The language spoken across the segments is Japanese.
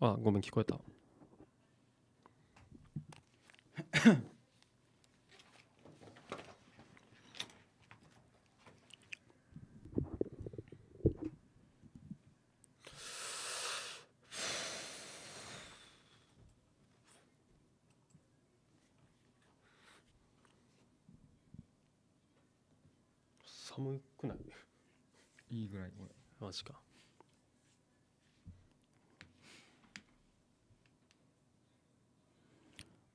あごめん聞こえた寒くないいいぐらいこれマジか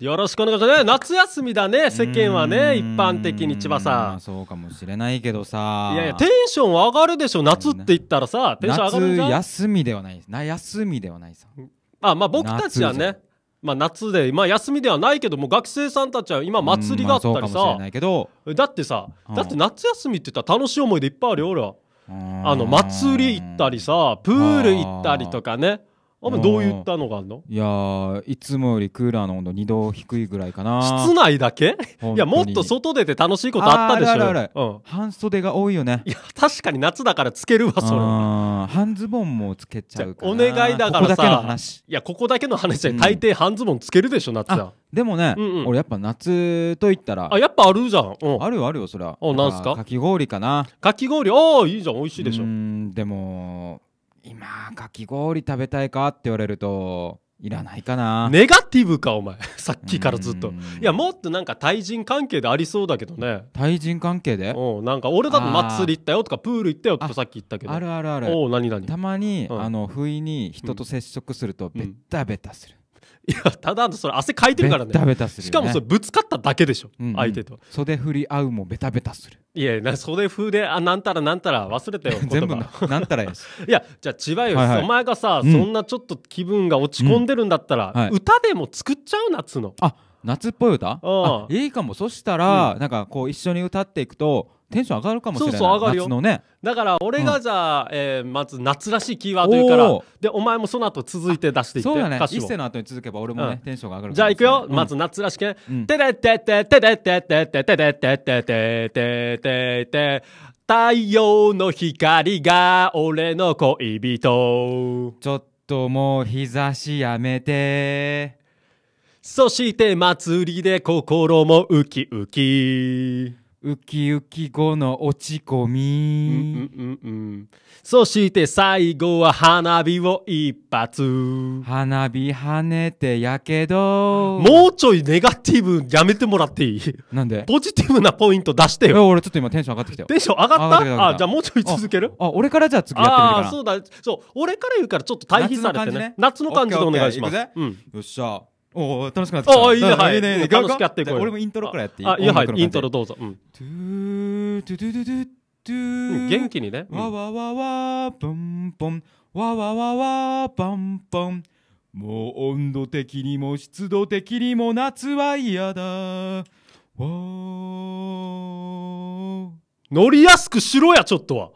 よろしくお願いします、夏休みだね世間はね一般的に千葉さんそうかもしれないけどさいやいやテンション上がるでしょ夏って言ったらさテンション上がる夏休みではないな休みではないさあまあ僕たちはねまあ、夏で、まあ、休みではないけども学生さんたちは今祭りがあったりさ、だってさ、だって夏休みって言ったら楽しい思い出いっぱいあるよ俺はあの祭り行ったりさプール行ったりとかねあどういったのがあるのいやいつもよりクーラーの温度2度低いぐらいかな室内だけいやもっと外出て楽しいことあったでしょあるあるうん、半袖が多いよねいや確かに夏だからつけるわそれ半ズボンもつけちゃうからお願いだからさいやここだけの話で大抵半ズボンつけるでしょ、うん、夏はでもね、うんうん、俺やっぱ夏といったらあやっぱあるじゃん、うん、あるよあるよそりゃおなんすかかき氷かなかき氷ああいいじゃん美味しいでしょうんでも今かき氷食べたいかって言われるといらないかなネガティブかお前 さっきからずっといやもっとなんか対人関係でありそうだけどね対人関係でうなんか俺だと祭り行ったよとかプール行ったよとかさっき言ったけどあるあるあるお何何たまに、うんあの不意に人と接触するとベッタベタする、いやただそれ汗かいてるからねベタベタする、ね、しかもそれぶつかっただけでしょ、うんうん、相手と袖振り合うもベタベタするいやな袖振であなんたらなんたら忘れたよ全部なんたらやし いやじゃあ千葉よ、はいはい、お前がさ、うん、そんなちょっと気分が落ち込んでるんだったら、うんはい、歌でも作っちゃう夏のあ夏っぽい歌あいいかもそしたら、うん、なんかこう一緒に歌っていくとテンション上がるかもしれないそうそう上がるよ、ね、だから俺がじゃあ、うん、えー、まず夏らしいキーワード言うからでお前もその後続いて出していってそうだね一世の後に続けば俺もね、うん、テンションが上がるじゃあいくよ、うん、まず夏らしくん「でてててでててててでてててててて太陽の光が俺の恋人ちょっともう日差しやめてそして祭りで心もウキウキウキウキ後の落ち込み、うんうんうん、そして最後は花火を一発花火跳ねてやけどもうちょいネガティブやめてもらっていいなんでポジティブなポイント出してよ俺ちょっと今テンション上がってきたよテンション上がったあじゃあもうちょい続けるあ俺からじゃあ次やってみるかあそうだそう俺から言うからちょっと対比されてね夏の感じ,、ね、夏の感じでお願いします、うん、よっしゃおお楽しくなってきたああいいねはいいねいいね楽しくやっていこう俺もイントロからやっていいあいやはいイントロどうぞトゥートゥトゥトゥトゥ元気にねわわわわポンポンわわわわポンポンもう温度的にも湿度的にも夏は嫌だわー乗りやすくしろやちょっとは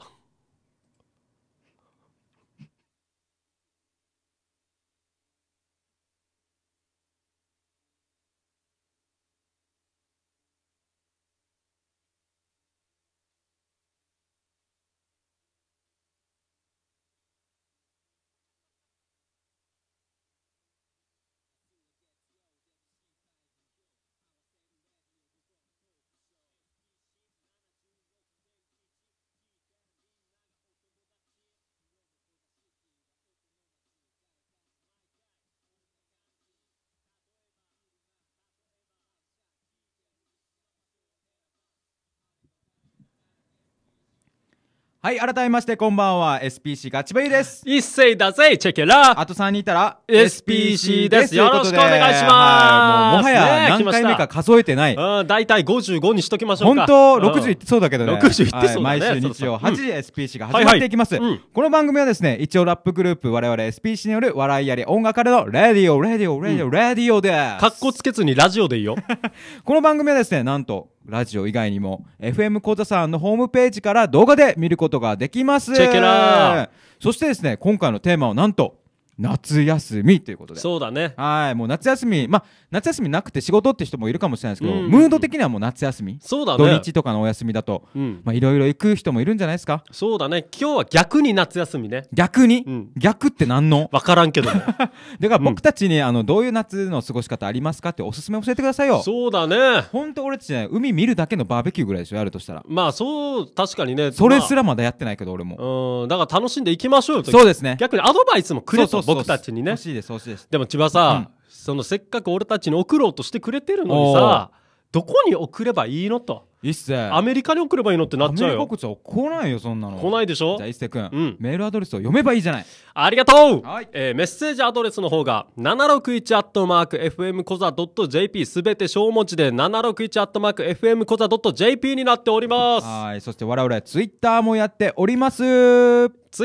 はい、改めましてこんばんは、SPC ガチベイです。一斉だぜチェケラあと3人いたら SPC ですよろしくお願いしますはいもうもはや何回目か数えてない。うん、大体55にしときましょう本当60いってそうだけどね。60いってそうだねはい毎週日曜8時 SPC が始まっていきます。この番組はですね、一応ラップグループ我々 SPC による笑いやり音楽家でのレディオ、レディオ、レディオ、レディオです。かっこつけずにラジオでいいよ。この番組はですね、なんとラジオ以外にも FM 講座さんのホームページから動画で見ることができますチェケラーそしてですね今回のテーマはなんと夏休みということでそうだねはいもう夏休みまあ夏休みなくて仕事って人もいるかもしれないですけど、うんうんうん、ムード的にはもう夏休みそうだ、ね、土日とかのお休みだと、まあ、いろいろ行く人もいるんじゃないですかそうだね今日は逆に夏休みね逆に、うん、逆って何の分からんけど だから僕たちに、あのどういう夏の過ごし方ありますかっておすすめ教えてくださいよそうだねほんと俺たちね海見るだけのバーベキューぐらいでしょやるとしたらまあそう確かにねそれすらまだやってないけど俺もうんだから楽しんでいきましょうよそうですね逆にアドバイスもくれと僕たちにね欲しいです欲しいですでも千葉さ、うんそのせっかく俺たちに送ろうとしてくれてるのにさどこに送ればいいのと一世アメリカに送ればいいのってなっちゃうよアメリカこ来ないよそんなの来ないでしょじゃあ一世君、うん、メールアドレスを読めばいいじゃないありがとう、はい、えー、メッセージアドレスの方が 761-fmkoza.jp すべて小文字で 761-fmkoza.jp になっておりますはいそして我々ツイッターもやっておりますツ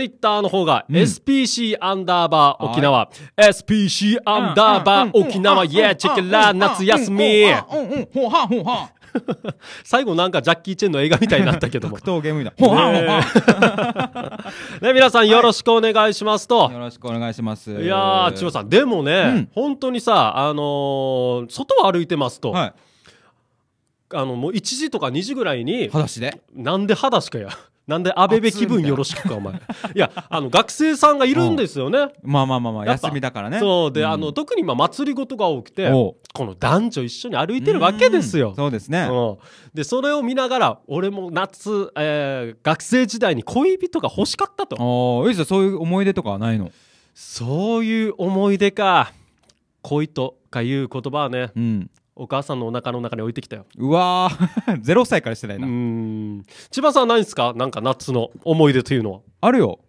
イッターの方が SPC アンダーバー沖縄。SPC アンダーバー沖縄。イェーチェケラ夏休み。最後なんかジャッキー・チェンの映画みたいになったけども格闘ゲームね 皆さんよろしくお願いしますと、はい、よろしくお願いしますいやー千代さんでもね、うん、本当にさあのー、外を歩いてますと、はい、あのもう1時とか2時ぐらいに裸足でなんで裸足かやなんで安倍部気分よろしくかお前いやあの学生さんがいるんですよね、まあまあまあまあ休みだからねそうで、あの特に今祭り事が多くてこの男女一緒に歩いてるわけですよそうですね、でそれを見ながら俺も夏、えー、学生時代に恋人が欲しかったとああですよ。そういう思い出とかはないのそういう思い出か恋とかいう言葉はね、うん、お母さんのお腹の中に置いてきたようわ ゼ0歳からしてないなうん千葉さんないんですかなんか夏の思い出というのはあるよ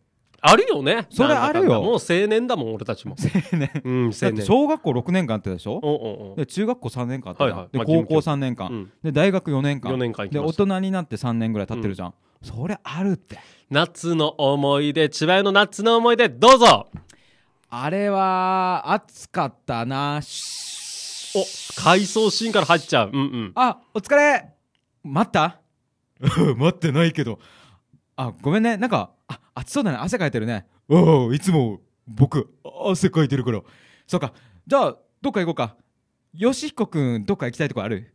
あるよねそれあるよもう青年だもん俺たちも青年うん青年小学校6年間ってでしょおで中学校3年間あった、はいはいで、高校3年間、うんで大学4年間4年間で大人になって3年ぐらい経ってるじゃん、それあるって夏の思い出千葉の夏の思い出どうぞあれは暑かったなしお回想シーンから入っちゃう。うんうん。あ、お疲れ待った 待ってないけど。あ、ごめんね。なんか、あ、暑そうだね。汗かいてるね。おお、いつも僕、汗かいてるから。そうか。じゃあ、どっか行こうか。よしひこくん、どっか行きたいとこある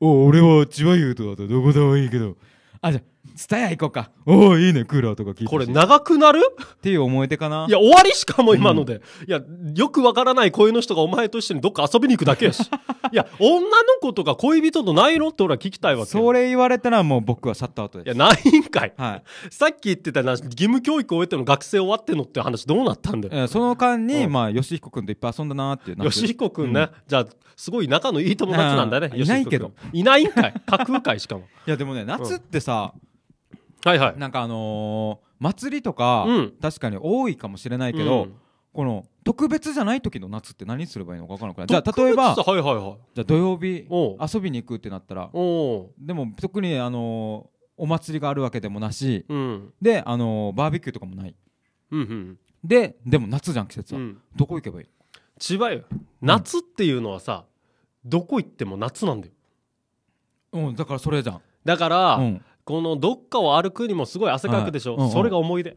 お俺は千葉優とだとどこでもいいけど。あ、じゃあ、蔦屋行こうか。おお、いいね、クーラーとか聞いて。これ長くなるっていう思い出かな。いや、終わりしかも今ので。うん、いや、よくわからない声の人がお前と一緒にどっか遊びに行くだけやし。いや、女の子とか恋人とないのって俺は聞きたいわけ。それ言われたらもう僕はシャットアウトです。いや、ないんかい。はい。さっき言ってたな、義務教育終えての学生終わってのって話どうなったんだよ。その間に、うん、まあ、吉彦君といっぱい遊んだなっていう。吉彦君ね、うん、じゃあ、すごい仲のいい友達なんだね。いないけど。いないんかい。架空会しかも。いや、でもね、夏ってさ、はいはい、なんかあのー祭りとか、うん、確かに多いかもしれないけど、うん、この特別じゃない時の夏って何すればいいのか分からなくないじゃあ例えば、はいはいはい、じゃ土曜日遊びに行くってなったらでも特に、あのー、お祭りがあるわけでもなし、うん、で、あのー、バーベキューとかもない、うんうん、ででも夏じゃん季節は、どこ行けばいい千葉よ夏っていうのはさ、どこ行っても夏なんだよ、うん、だからそれじゃんだから、このどっかを歩くにもすごい汗かくでしょ、はいうんうん、それが思い出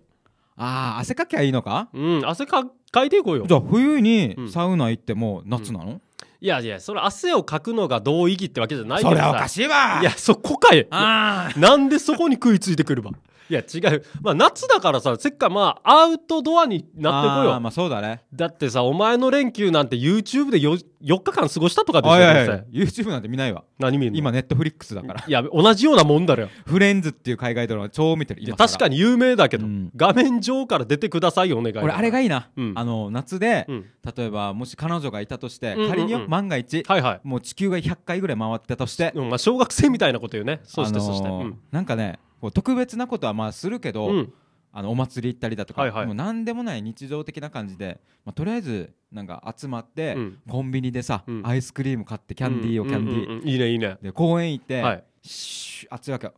ああ汗かきゃいいのかうん汗かかいていこうよじゃあ冬にサウナ行っても夏なの、うん、いやいやそれ汗をかくのが同意義ってわけじゃないけどそれおかしいわいやそこかいあなんでそこに食いついてくるわいや違う、まあ、夏だからさせっかまあアウトドアになってこよあまあそうだねだってさお前の連休なんて YouTube で 4, 4日間過ごしたとかでしょね、YouTube なんて見ないわ何見るの今ネットフリックスだからいや同じようなもんだろよフレンズっていう海外ドラマ超見てる今確かに有名だけど、うん、画面上から出てくださいお願い俺あれがいいな、うん、あの夏で、うん、例えばもし彼女がいたとして、うんうんうん、仮によ万が一、はいはい、もう地球が100回ぐらい回ったとして、まあ、小学生みたいなこと言うねそしてそして、あのー、なんかねこう特別なことはまあするけど、うん、あのお祭り行ったりだとか、はいはい、もう何でもない日常的な感じで、まあ、とりあえずなんか集まって、うん、コンビニでさ、うん、アイスクリーム買ってキャンディーをキャンディー、うんうん、いいねいいねで公園行って、はい、シュッ熱いわけよ、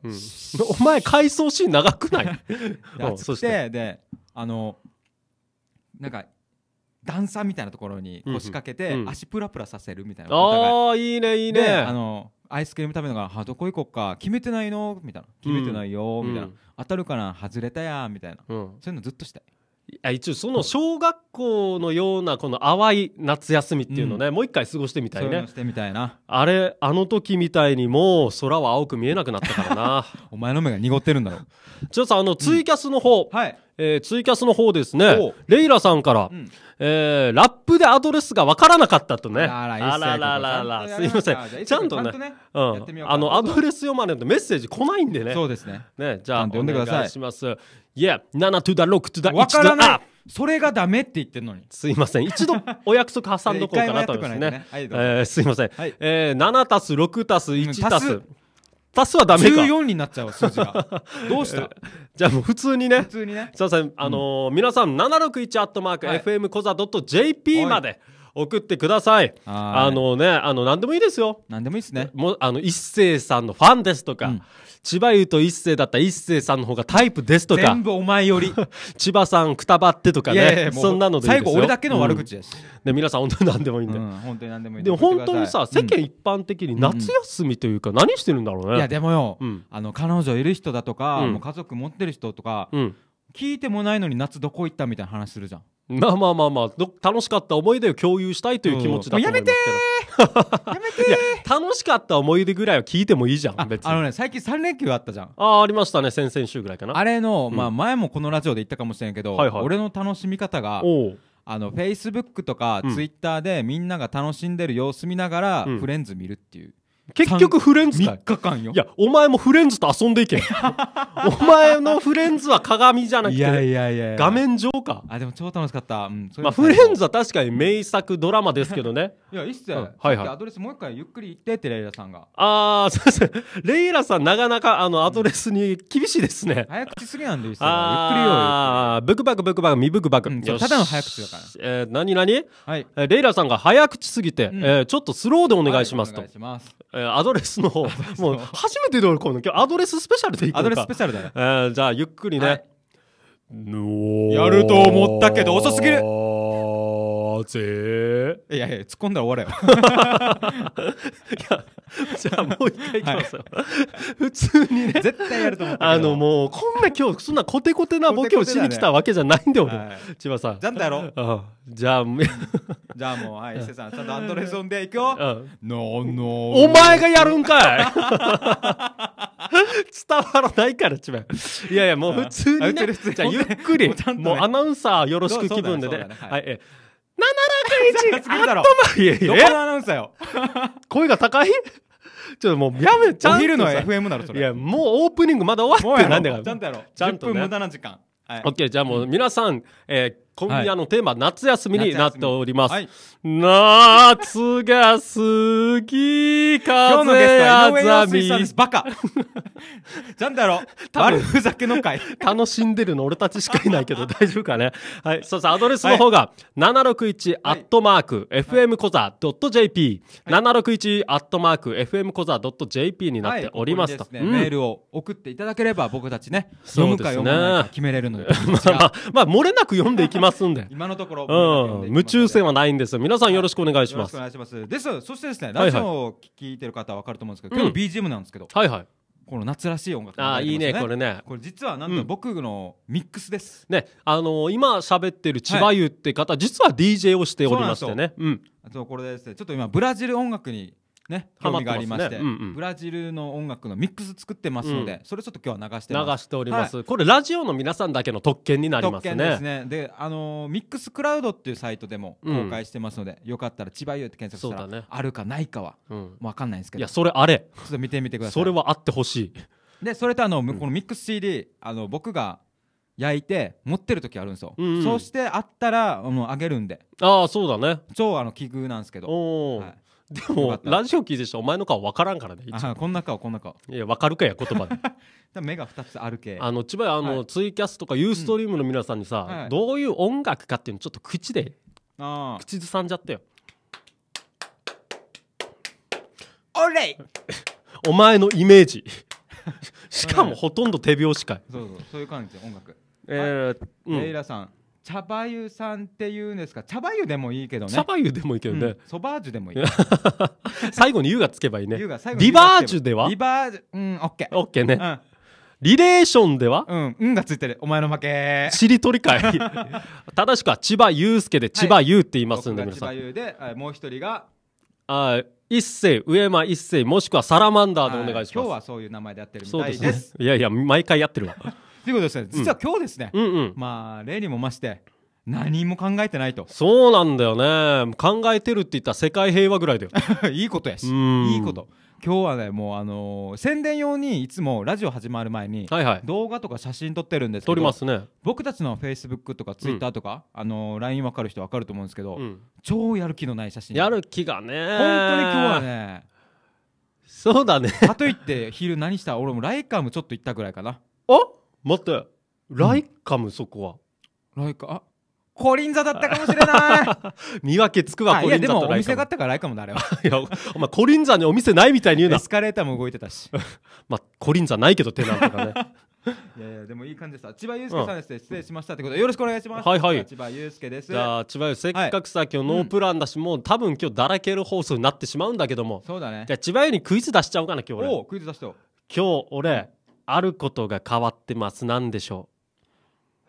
お前回想シーン長くない熱く てであのなんか段差みたいなところに腰掛けて、足プラプラさせるみたいなああいいねいいねあのアイスクリーム食べるのが「どこ行こっか決めてないの?」みたいな「決めてないよ」みたいな、当たるかな外れたや」みたいな、そういうのずっとしたい。や、一応その小学校のようなこの淡い夏休みっていうのね、うん、もう一回過ごしてみたいねしてみたいなあれあの時みたいにもう空は青く見えなくなったからな お前の目が濁ってるんだろちょっとさあのツイキャスの方、うん、はいえー、ツイキャスの方ですねレイラさんから、うんえー、ラップでアドレスがわからなかったとね。あららららすいません。ちゃんとね、うん、あの、アドレス読まないとメッセージ来ないんでね。そうですね。ね、じゃあ、お願いします。いや、7 to the 6 to the 1 to the それがダメって言ってんのに。すいません。一度お約束挟んどこうかなと思いますね。ねえー、すいません。はい、えー、7たす6たす1たす。足すはダメか14になっちゃう数字が どうしたじゃあもう普通にね普通にねすいませんあのー、皆さん761アットマーク FM コザ .jp まで、はい送ってください。あのね、あの、何でもいいですよ。何でもいいですね。もう、あの、一斉さんのファンですとか、うん、千葉うと一斉だった一斉さんの方がタイプですとか。全部お前より。千葉さんくたばってとかね。いやいやいやそんなので最後俺だけの悪口です、うん。皆さん本当に何でもいいんで。うん、本当に何でもいいでも本当にさ、世間一般的に夏休みというか、何してるんだろうね。いや、でもよ、うん、あの、彼女いる人だとか、もう家族持ってる人とか、うん、聞いてもないのに夏どこ行ったみたいな話するじゃん。まあまあまあまあ楽しかった思い出を共有したいという気持ちだと思いますけど、うん、やめて楽しかった思い出ぐらいは聞いてもいいじゃん別にあのね最近3連休あったじゃんああありましたね先々週ぐらいかなあれの、うん、まあ、前もこのラジオで言ったかもしれんけど、はいはい、俺の楽しみ方があのフェイスブックとかツイッターでみんなが楽しんでる様子見ながら、フレンズ見るっていう結局フレンズだ3日間よいやお前もフレンズと遊んでいけ お前のフレンズは鏡じゃなくていやいやいや画面上かあでも超楽しかった、うん、まあ、フレンズは確かに名作ドラマですけどね いや一切、うん、はいはい、アドレスもう一回ゆっくり言ってってレイラさんがああそうせんレイラさんなかなかあのアドレスに厳しいですね、うん、早口すぎなんでゆっくりよああブクバクブクバクみブクバク、うん、ただの早口だから、えー、何何、はい、レイラさんが早口すぎて、えー、ちょっとスローでお願いしますと、はい、お願いします、えーアドレスの もう初めてで俺この今日アドレススペシャルでいこかアドレススペシャルだね、えー、じゃあゆっくりね、はい、やると思ったけど遅すぎるぜいやいや、突っ込んだら終われよ。いや、じゃあもう一回いきますよ。普通にね。絶対やると思う。あのもう、こんな今日、そんなコテコテなボケをしに来たわけじゃないんだよ、俺。千葉さん。じゃんだろ。じゃあ、じゃあもう、はい、伊勢さん、ちょっとアンドレソンでいくよ。ノーノー。お前がやるんかい伝わらないから、千葉。いやいや、もう普通にね。じゃあゆっくり、もうアナウンサーよろしく気分でね。はい。七7一アットマーいやいどこのやアナウンサーよ。声が高いちょっともうやめちゃんと昼の FM だろ、そいやもうオープニングまだ終わってないんだかちゃらんとやろう。10分無駄な時間。はいオッケーじゃあもう皆さん、えー今夜のテーマ、夏休みになっております。夏が好き、風ざみ。バカ。だろう、悪ふざけの会。楽しんでるの俺たちしかいないけど 大丈夫かね。はい、そうそう、アドレスの方が、761アットマーク、FM コザ .jp、はい、761アットマーク、FM コザ .jp になっておりますと。メールを送っていただければ僕たちね、読むか読か決めれるので。まあ、まあ、漏れなく読んでいきますんで今のところ、うん、無中線はないんですよ皆さんよろしくお願いします、はい、よろしくお願いしますですそしてですねラジオを聞いてる方は分かると思うんですけど、はいはい、今日 BGM なんですけど、うん、はいはいこの夏らしい音楽、ね、あいいねこれねこれ実はなんと僕のミックスです、うん、ねあのー、今喋ってる千葉優って方、はい、実は DJ をしておりましてねうんあとこれですねちょっと今ブラジル音楽にね、興味がありまして、ねうんうん、ブラジルの音楽のミックス作ってますので、うん、それちょっと今日は流してます。流しております、はい、これラジオの皆さんだけの特権になりますね。特権ですね。で、あのー、ミックスクラウドっていうサイトでも公開してますので、うん、よかったら千葉優って検索したら、ね、あるかないかは、うん、わかんないんですけど。いや、それあれ。ちょっと見てみてください。それはあってほしい。で、それとあの、このミックス CD、あの僕が焼いて持ってる時あるんですよ、うんうん、そうしてあったらもうあげるんでああそうだね超あの奇遇なんですけど、はい、でもラジオ聞いてる人お前の顔分からんからねあこんな顔こんな顔いや分かるかや言葉で 目が2つあるけ。あの千葉やあの、はいツイキャスとかユーストリームの皆さんにさ、はいどういう音楽かっていうのちょっと口であ口ずさんじゃったよおれい お前のイメージ しかもほとんど手拍子かい、そうそうそういう感じ音楽えーうんレイラさん茶葉湯さんっていうんですか茶葉湯でもいいけどね茶葉湯でもいいけどね、ソバージュでもいい 最後に湯がつけばいいねリバージュではリバージュうんオッケーオッケーね、リレーションではうん、うんがついてる。お前の負け。しりとり会。正しくは千葉祐介で千葉祐って言いますんで、皆さん。千葉祐で、もう一人が。あ一世、上間一世、もしくはサラマンダーでお願いします。今日はそういう名前でやってるみたいです。そうですね。いやいや、毎回やってるわ。ということですね実は今日ですね、うんうんうん、まあ例にも増して何も考えてないとそうなんだよね考えてるって言ったら世界平和ぐらいだよ いいことやしいいこと今日はねもうあのー、宣伝用にいつもラジオ始まる前に、はいはい、動画とか写真撮ってるんですけど撮りますね僕たちのフェイスブックとかツイッターとか、うん、あのー、LINE 分かる人分かると思うんですけど、うん、超やる気のない写真やる気がね本当に今日はねそうだねかといって昼何した俺もライカーもちょっと行ったぐらいかなお待ってライカムそこは、ライカあコリンザだったかもしれない 見分けつくわコいリンザでもとおライカ店があったからライカムだあれはいやお前コリンザにお店ないみたいに言うなエスカレーターも動いてたし まあコリンザないけど手なんトがね いやいやでもいい感じです千葉祐介さんですね、失礼しましたってことでよろしくお願いしますはいはい千葉祐介ですじゃあ千葉祐介せっかくさ、今日ノープランだし、もう多分今日だらける放送になってしまうんだけどもそうだねじゃあ千葉よにクイズ出しちゃおうかな今日俺おおクイズ出してう今日俺あることが変わってます何でしょ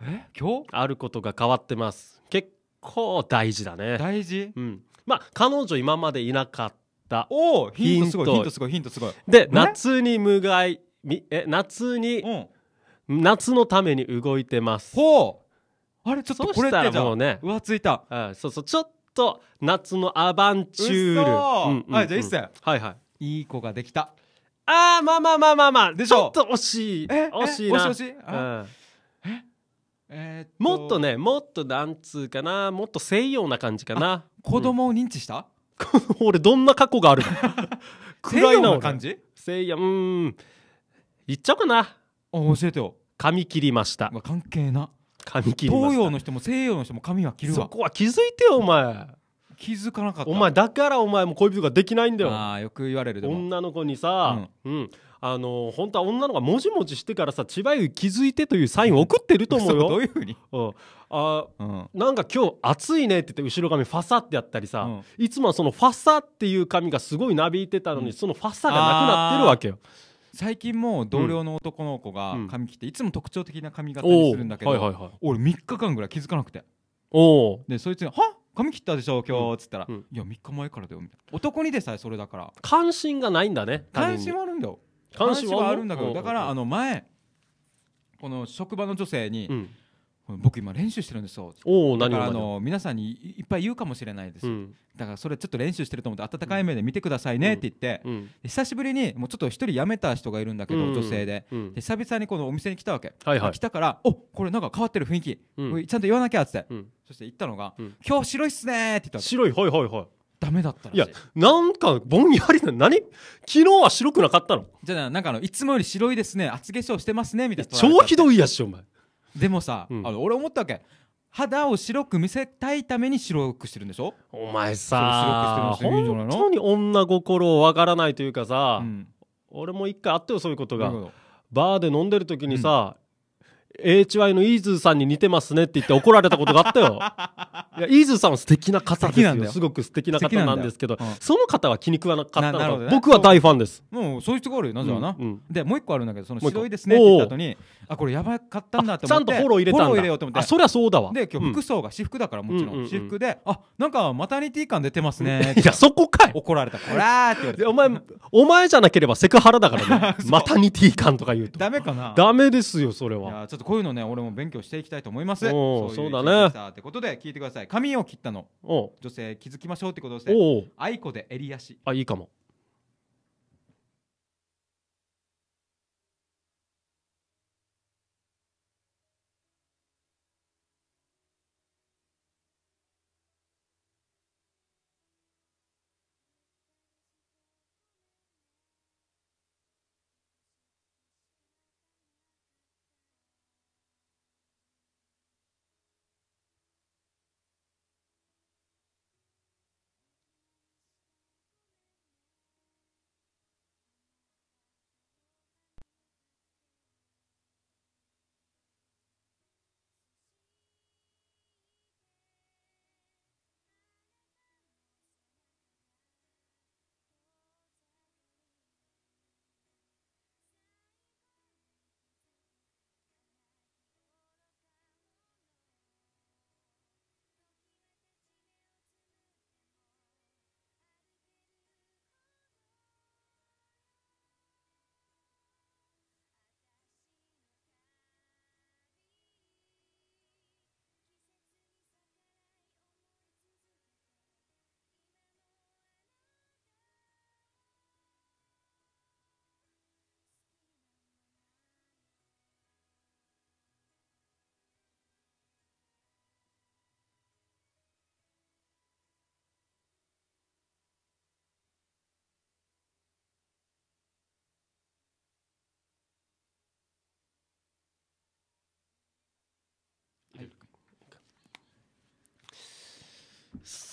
うえ今日あることが変わってます結構大事だね大事うんまあ彼女今までいなかったおおヒントすごいヒントすごいヒントすごいで夏に無害みえ夏に、うん、夏のために動いてますほうあれちょっとこれってじゃもうね浮ついた、うん、そうそうちょっと夏のアバンチュール、うんうんうん、はいじゃあ一世はいはいいい子ができたああまあまあまあまあまあでしょちょっと惜しい惜しいな惜しい惜しい、えもっとねもっとなんつうかなもっと西洋な感じかな子供を認知した、うん、俺どんな過去があるの暗い な感じ西洋うん言っちゃおうかな教えてよ髪切りました、まあ、関係な髪切り東洋の人も西洋の人も髪は切るわそこは気づいてよお前気づかなかったお前だからお前も恋人ができないんだよああよく言われるでも女の子にさ、うん、うん、あの本当は女の子がもじもじしてからさ千葉湯気づいてというサインを送ってると思うよどういうふうに、うん、あ、うん、なんか今日暑いねって言って後ろ髪ファサってやったりさ、いつもはそのファサっていう髪がすごいなびいてたのに、そのファサがなくなってるわけよ最近も同僚の男の子が髪切って、いつも特徴的な髪型にするんだけど、はいはいはい、俺3日間ぐらい気づかなくておでそいつが「はっ髪切ったでしょ今日」っつったら「うんいや3日前からだよ」みたいな男にでさえそれだから関心がないんだね関心はあるんだよ関関心ははあるんだけどだからあの前この職場の女性にうん僕今練習してるんですよおだからあの皆さんにいっぱい言うかもしれないです、だからそれちょっと練習してると思って温かい目で見てくださいねって言って、久しぶりにもうちょっと一人辞めた人がいるんだけど、女性で久々にこのお店に来たわけ、はいはい、来たからおこれなんか変わってる雰囲気、ちゃんと言わなきゃっつって、そして言ったのが、今日白いっすねって言った白いはいはいはいダメだったいやなんかぼんやりな何昨日は白くなかったのじゃあなんかあのいつもより白いですね厚化粧してますねみたいな超ひどいやしお前でもさ、うん、あの俺思ったわけ肌を白く見せたいために白くしてるんでしょお前さ本当に女心をわからないというかさ、うん、俺も一回あったよそういうことが、バーで飲んでる時にさ、HY のイーズーさんに似てますねって言って怒られたことがあったよ。いや、イーズーさんは素敵な方ですよ。すごく素敵な方なんですけど、うん、その方は気に食わなかったのか、ね、僕は大ファンです。もうそういう人がおるよ、なぜはな、うんうん、で、もう一個あるんだけど、その白いですねって言った後に、あ、これやばかったんだってちゃんとフォロー入れたんだ。フォロー入れようと思って。あ、そりゃそうだわ。で、今日服装が私服だからもちろん、うんうんうん、私服で、あ、なんかマタニティ感出てますね。いや、そこかい怒られた。こらーって言われて。お前、お前じゃなければセクハラだからね。マタニティ感とか言うと。ダメかなダメですよ、それは。いや、ちょっととこういうのね俺も勉強していきたいと思いますおーそうだねってことで聞いてください髪を切ったの女性気づきましょうってことですねあいこで襟足あいいかも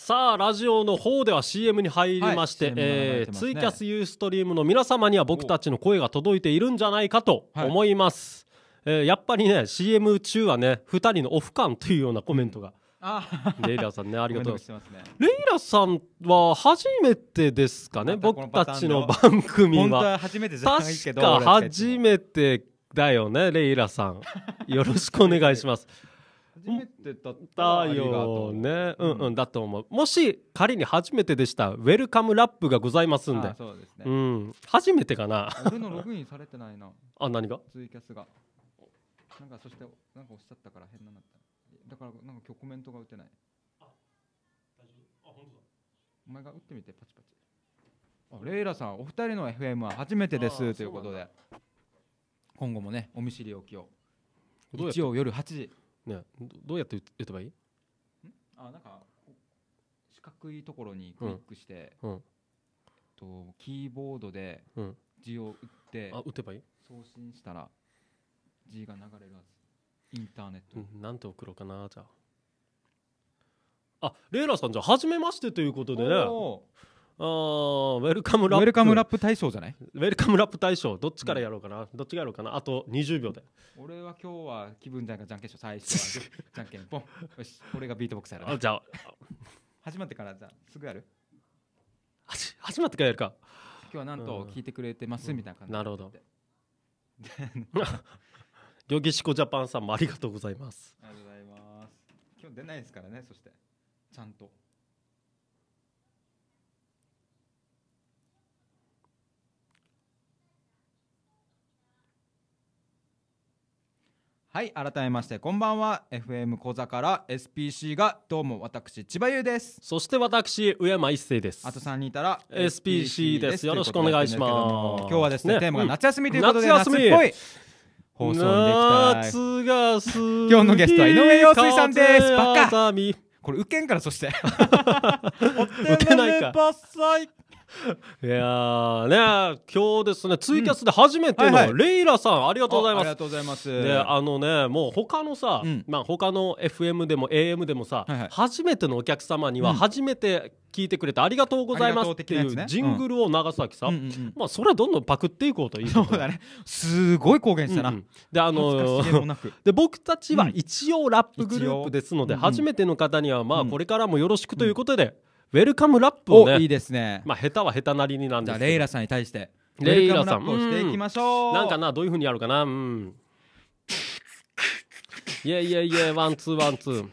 さあラジオの方では CM に入りまして、はいえーね、ツイキャスユーストリームの皆様には僕たちの声が届いているんじゃないかと思います、はい、えー、やっぱりね CM 中はね2人のオフ感というようなコメントが、うん、レイラさんね ありがとうございますレイラさんは初めてですかね、ま、僕たちの番組は初めて確か初めてだよねレイラさんよろしくお願いします初めてだったよねうんうんだと思うもし仮に初めてでしたウェルカムラップがございますんでそうですねうん初めてかな俺のログインされてないな あ何がツイキャスがなんかそしてなんかおっしゃったから変ななっただからなんか今日コメントが打てないあ大丈夫あ本当だお前が打ってみてパチパチレイラさんお二人の FM は初めてですということで今後もねお見知りおきを日曜夜8時ねどうやって打てばいいあなんか四角いところにクリックして、うんうん、とキーボードで字を打って、あ打てばいい送信したら字が流れるはずインターネット、うん、なんて送ろうかなじゃああレイラさんじゃあ初めましてということでねあウェルカムラップウェルカムラップ大賞じゃないウェルカムラップ大賞どっちからやろうかな、うん、どっちがやろうかなあと20秒で俺は今日は気分だがじゃんけんしょ最初はじゃんけんポンよし俺がビートボックスやる、ね、じゃあ始まってからじゃすぐやる始まってからやるか今日はなんと聞いてくれてます、うん、みたいな感じ、うん、なるほど ヨギシコジャパンさんもありがとうございますありがとうございます今日出ないですからねそしてちゃんとはい改めましてこんばんは FM 小座から SPC がどうも私千葉優ですそして私上山一生ですあと3人いたら SPC ですよろしくお願いします今日はですね、ね、テーマが夏休みということで、うん、夏っぽい放送にできた夏がす今日のゲストは井上陽水さんですバカこれ受けんからそして お手ないください いやーね今日ですねツイキャスで初めての、うんはいはい、レイラさんありがとうございますありがとうございますであのねもう他のさ、うん、まあ他の FM でも AM でもさ、はいはい、初めてのお客様には初めて聞いてくれてありがとうございますっていうジングルを長崎さ、うん、んうんうん、まあそれはどんどんパクっていこうという そうだねすごい公言したな、うんであのー、で僕たちは一応ラップグループですので、初めての方にはまあこれからもよろしくということで、ウェルカムラップをねいいですねまあ下手は下手なりになんじでゃあすけどレイラさんに対してレイラさんもをしていきましょうなんかなどういうふうにやるかなうんいやいやいやワンツーワンツー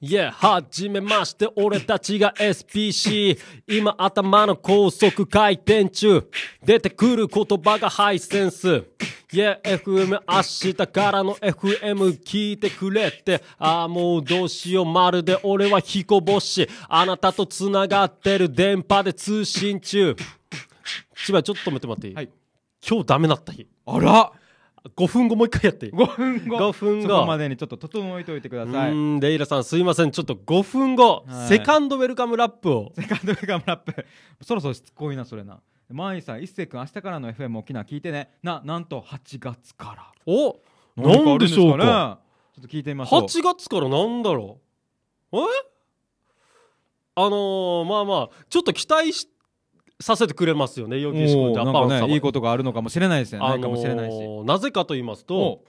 いや、はじめまして、俺たちが SPC。今、頭の高速回転中。出てくる言葉がハイセンス。Yeah, FM 明日からの FM 聞いてくれってああもうどうしようまるで俺は彦星。あなたと繋がってる電波で通信中千葉ちょっと待って待っていい、はい、今日ダメだった日あら5分後もう一回やっていい5分後5分後そこまでにちょっと整えておいてくださいうんレイラさんすいませんちょっと5分後、はい、セカンドウェルカムラップをセカンドウェルカムラップそろそろしつこいなそれなさん、一星君明日からの FM 沖縄聞いてねななんと8月からおなんでしょうかちょっと聞いてみましょう8月からなんだろうえあのー、まあまあちょっと期待しさせてくれますよねしん、いいことがあるのかもしれないですね、あのー、かもしれないしなぜかと言いますと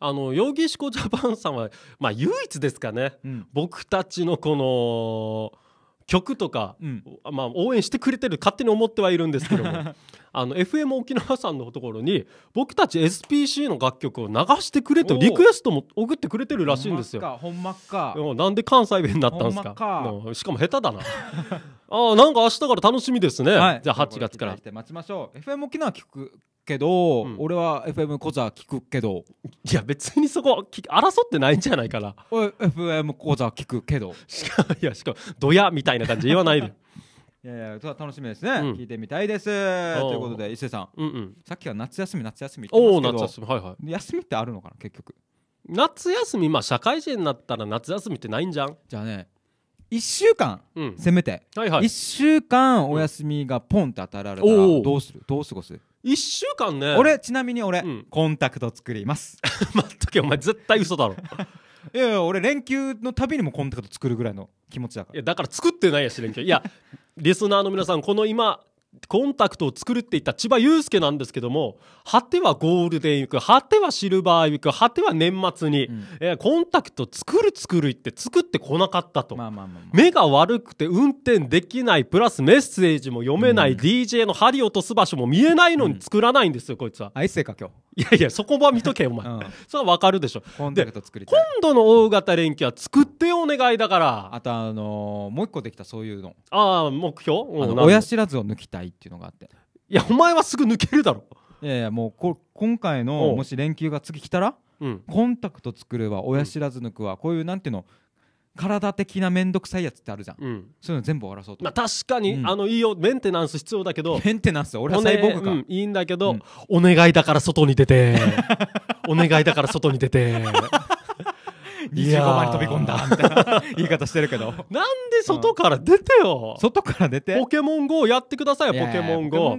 あのヨギシコジャパンさんは、まあ、唯一ですかね、うん、僕たちのこの曲とか、うん、まあ、応援してくれてる勝手に思ってはいるんですけども あの FM 沖縄さんのところに僕たち SPC の楽曲を流してくれとリクエストも送ってくれてるらしいんですよ。ほんまっかなんで関西弁だったんですかかしかも下手だな。あなんか明日から楽しみですね、はい、じゃあ8月から。待ちましょう FM 沖縄聞くけど、うん、俺は FM コ座聞くけどいや別にそこ争ってないんじゃないかな FM コ座聞くけどしか いやしかもドヤみたいな感じ言わないで いやいや楽しみですね、うん、聞いてみたいですということで伊勢さん、うんうん、さっきは夏休み夏休みおお夏休みはいはい、休みってあるのかな結局夏休みまあ社会人になったら夏休みってないんじゃんじゃあね1週間、うん、せめて、はいはい、1週間お休みがポンって当たられたらどうする、どう過ごす1週間ね俺ちなみに俺、うん、コンタクト作ります 待っとけお前絶対嘘だろ いやいや俺連休のたびにもコンタクト作るぐらいの気持ちだからいやだから作ってないやし連休いやリスナーの皆さんこの今コンタクトを作るって言った千葉祐介なんですけども果てはゴールデンウィーク果てはシルバーウィーク果ては年末に、うん、えー、コンタクト作る作るって作ってこなかったと、目が悪くて運転できないプラスメッセージも読めない、うん、DJ の針落とす場所も見えないのに作らないんですよ、こいつは。愛せか今日いやいやそこは見とけお前、うん、それはわかるでしょコンタクト作り今度の大型連休は作ってお願いだからあとあのー、もう一個できたそういうのああ目標親知らずを抜きたいっていうのがあっていやお前はすぐ抜けるだろいやいやもうこ今回のもし連休が次来たら、うん、コンタクト作るば、親知らず抜くはこういうなんていうの、体的な面倒くさいやつってあるじゃん、うん、そういうの全部終わらそうと、まあ、確かに、うん、あのいいよメンテナンス必要だけどメンテナンス俺は細胞が、うん、いいんだけど、お願いだから外に出て お願いだから外に出て25番に飛び込んだみたいな言い方してるけど なんで外から出てよ、うん、外から出てポケモン GO やってくださいよポケモン GO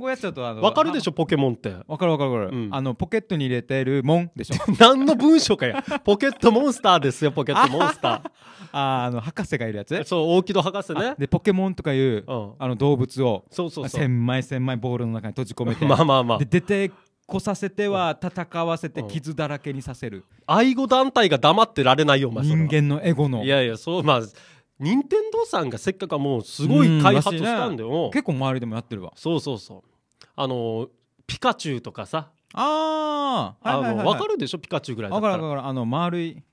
わかるでしょポケモンってわかるわかるかる、うん、あのポケットに入れてるモンでしょ 何の文章かやポケットモンスターですよポケットモンスター ああの博士がいるやつそう大木戸博士ねでポケモンとかいう、うん、あの動物をそうそうそう千枚千枚ボールの中に閉じ込めてまあまあまあで出てこさせては戦わせて傷だらけにさせる、愛護団体が黙ってられないよお前人間のエゴのいやいやそうまあ任天堂さんがせっかくもうすごい開発したんだよ、結構周りでもやってるわそうそうそうあのピカチュウとかさあああの、わかるでしょピカチュウぐらいだ分ったかるわかるあの丸い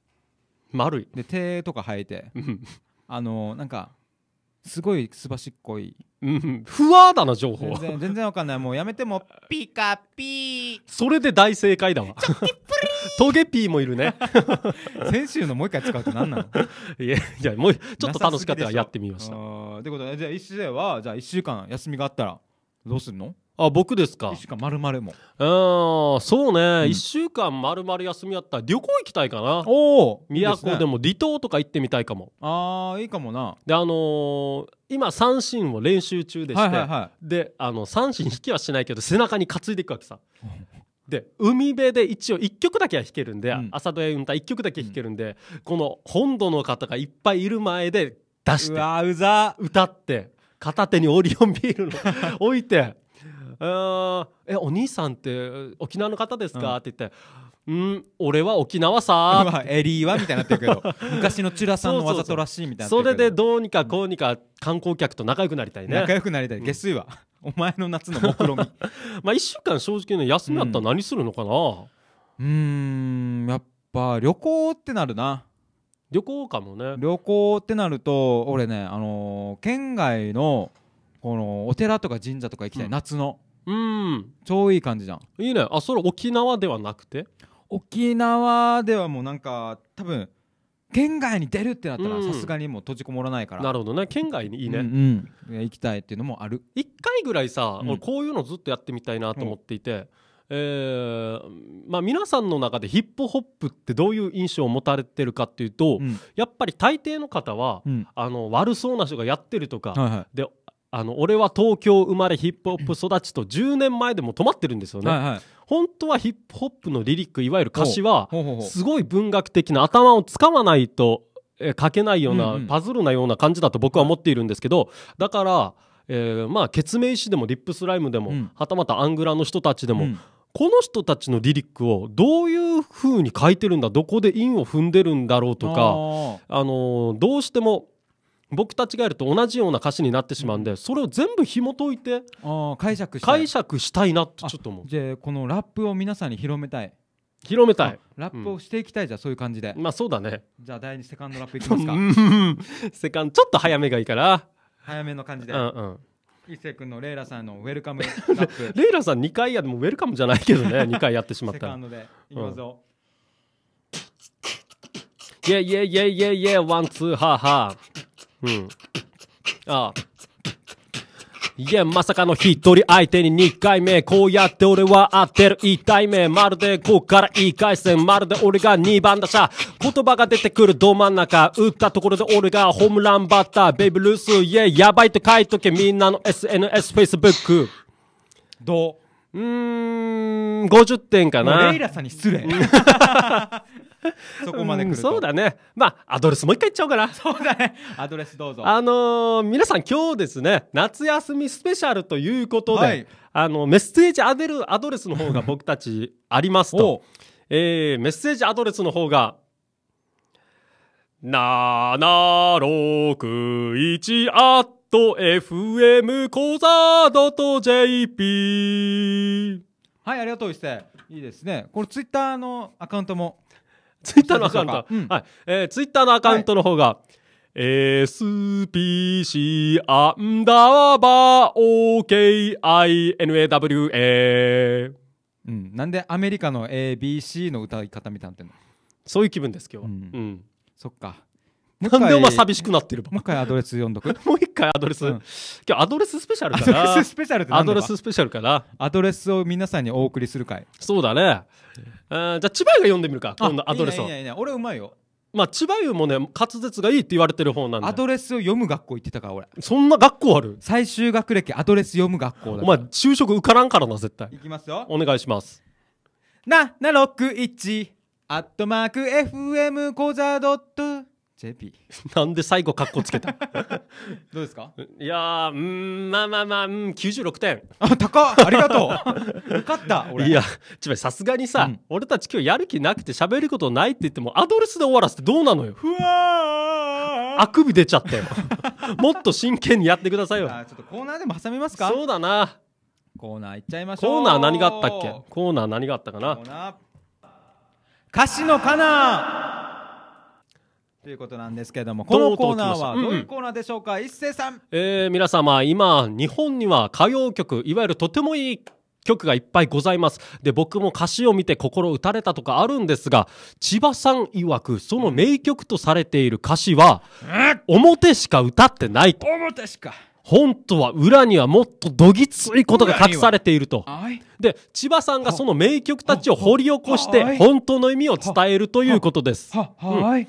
丸いで手とか生えてあのなんかすごいすばしっこいうんふわだな情報全然全然わかんないもうやめてもピカピーそれで大正解だわトゲピーもいるね先週のもう一回使うって何なの いやいやもうちょっと楽しかったらやってみましたといことでじゃあ1週はじゃあ1週間休みがあったらどうするのあ僕ですか1週間丸々もうんそうね、うん、1週間丸々休みやったら旅行行きたいかなおお宮古でも離島とか行ってみたいかもああいいかもなであのー、今三振を練習中でして、はいはいはい、であの三振引きはしないけど背中に担いでいくわけさ で海辺で一応1曲だけは弾けるんで、うん、朝ドラ歌1曲だけ弾けるんで、うん、この本土の方がいっぱいいる前で出してうわうざ歌って片手にオリオンビールの置いてえお兄さんって沖縄の方ですか?」って言って。うん俺は沖縄さ、あ、エリーはみたいになってるけど 昔のチュラさんのわざとらしいみたいなそれでどうにかこうにか観光客と仲良くなりたいね仲良くなりたい下水は、うん、お前の夏の目論見まあ1週間正直ね休みだったら何するのかなうんやっぱ旅行ってなるな旅行かもね旅行ってなると俺ねあのー、県外のこのお寺とか神社とか行きたい、うん夏のうん超いい感じじゃんいいねあそれ沖縄ではなくて沖縄ではもうなんか多分県外に出るってなったらさすがにもう閉じこもらないからなるほどね県外にいいね、うんうん行きたいっていうのもある1回ぐらいさ、うん俺こういうのずっとやってみたいなと思っていて、えーまあ、皆さんの中でヒップホップってどういう印象を持たれてるかっていうと、うんやっぱり大抵の方は、うんあの悪そうな人がやってるとか、はいはいであの俺は東京生まれヒップホップ育ちと10年前でも止まってるんですよね、はいはい、本当はヒップホップのリリックいわゆる歌詞はすごい文学的な頭を使わないと書けないようなパズルなような感じだと僕は思っているんですけどだから、えまあケツメイシでもリップスライムでも、はたまたアングラの人たちでも、この人たちのリリックをどういうふうに書いてるんだどこで韻を踏んでるんだろうとかあのどうしても僕たちがやると同じような歌詞になってしまうんで、それを全部紐解いてあ解釈したい解釈したいなちょっと思うじゃあこのラップを皆さんに広めたい広めたいラップをしていきたいじゃ、うん、そういう感じでまあそうだねじゃあ第2セカンドラップいきますか セカンドちょっと早めがいいから早めの感じでうんうん伊勢君のレイラさんのウェルカムラップ レイラさん2回やでもウェルカムじゃないけどね2 回やってしまったセカンドでいきますよ、うん Yeah, yeah, yeah, yeah, y うん。ああ。いや、まさかの一人相手に2回目。こうやって俺は当てる1体目。まるでこっから1回戦。まるで俺が2番打者。言葉が出てくるど真ん中。打ったところで俺がホームランバッター。ベイブルース、イェイ、やばいと書いとけ。みんなの SNS、Facebook。どううーん、50点かな。レイラさんに失礼。そこまで来る、うん、そうだね。まあ、アドレスもう一回言っちゃおうかな。そうだね。アドレスどうぞ。あのー、皆さん今日ですね、夏休みスペシャルということで、はい、あの、メッセージアデルアドレスの方が 僕たちありますと、えー、メッセージアドレスの方が、761アット FM コザード .jp はい、ありがとう、伊勢。いいですね。これ、ツイッターのアカウントもツイッターのアカウント、うん、はいえー、ツイッターのアカウントの方が、はい、SPC アンダーバー OKINAWA、うん、なんでアメリカの ABC の歌い方みたいなってのそういう気分です今日は、うん、うん、そっかなんでお前寂しくなってるもう一回アドレス読んどく もう一回アドレス、今日アドレススペシャルかなアドレススペシャルかなアドレスを皆さんにお送りする会そうだねじゃあ千葉湯が読んでみるか今度アドレスをいいねいねい俺うまいよまあ千葉湯もね滑舌がいいって言われてる方なんでアドレスを読む学校行ってたから俺そんな学校ある最終学歴アドレス読む学校だお前就職受からんからな絶対いきますよお願いしますな761アットマーク FM コザドット JP なんで最後カッコつけた どうですかいやーうんまあまあまあ、うん、96点あ高ありがとうよ かった俺いやちばさすがにさ、うん、俺たち今日やる気なくて喋ることないって言ってもアドレスで終わらせてどうなのよふわあくび出ちゃったよもっと真剣にやってくださいよちょっとコーナーでも挟みますかそうだなコーナーいっちゃいましょうコーナー何があったっけコーナー何があったかな歌詞のかなということなんですけれども、このコーナーはどういうコーナーでしょうか、うん、一斉さん。えー、皆様、今、日本には歌謡曲、いわゆるとてもいい曲がいっぱいございます。で、僕も歌詞を見て心打たれたとかあるんですが、千葉さん曰く、その名曲とされている歌詞は、表しか歌ってないと。表しか。本当は裏にはもっとどぎついことが隠されていると。で、千葉さんがその名曲たちを掘り起こして、本当の意味を伝えるということです。うん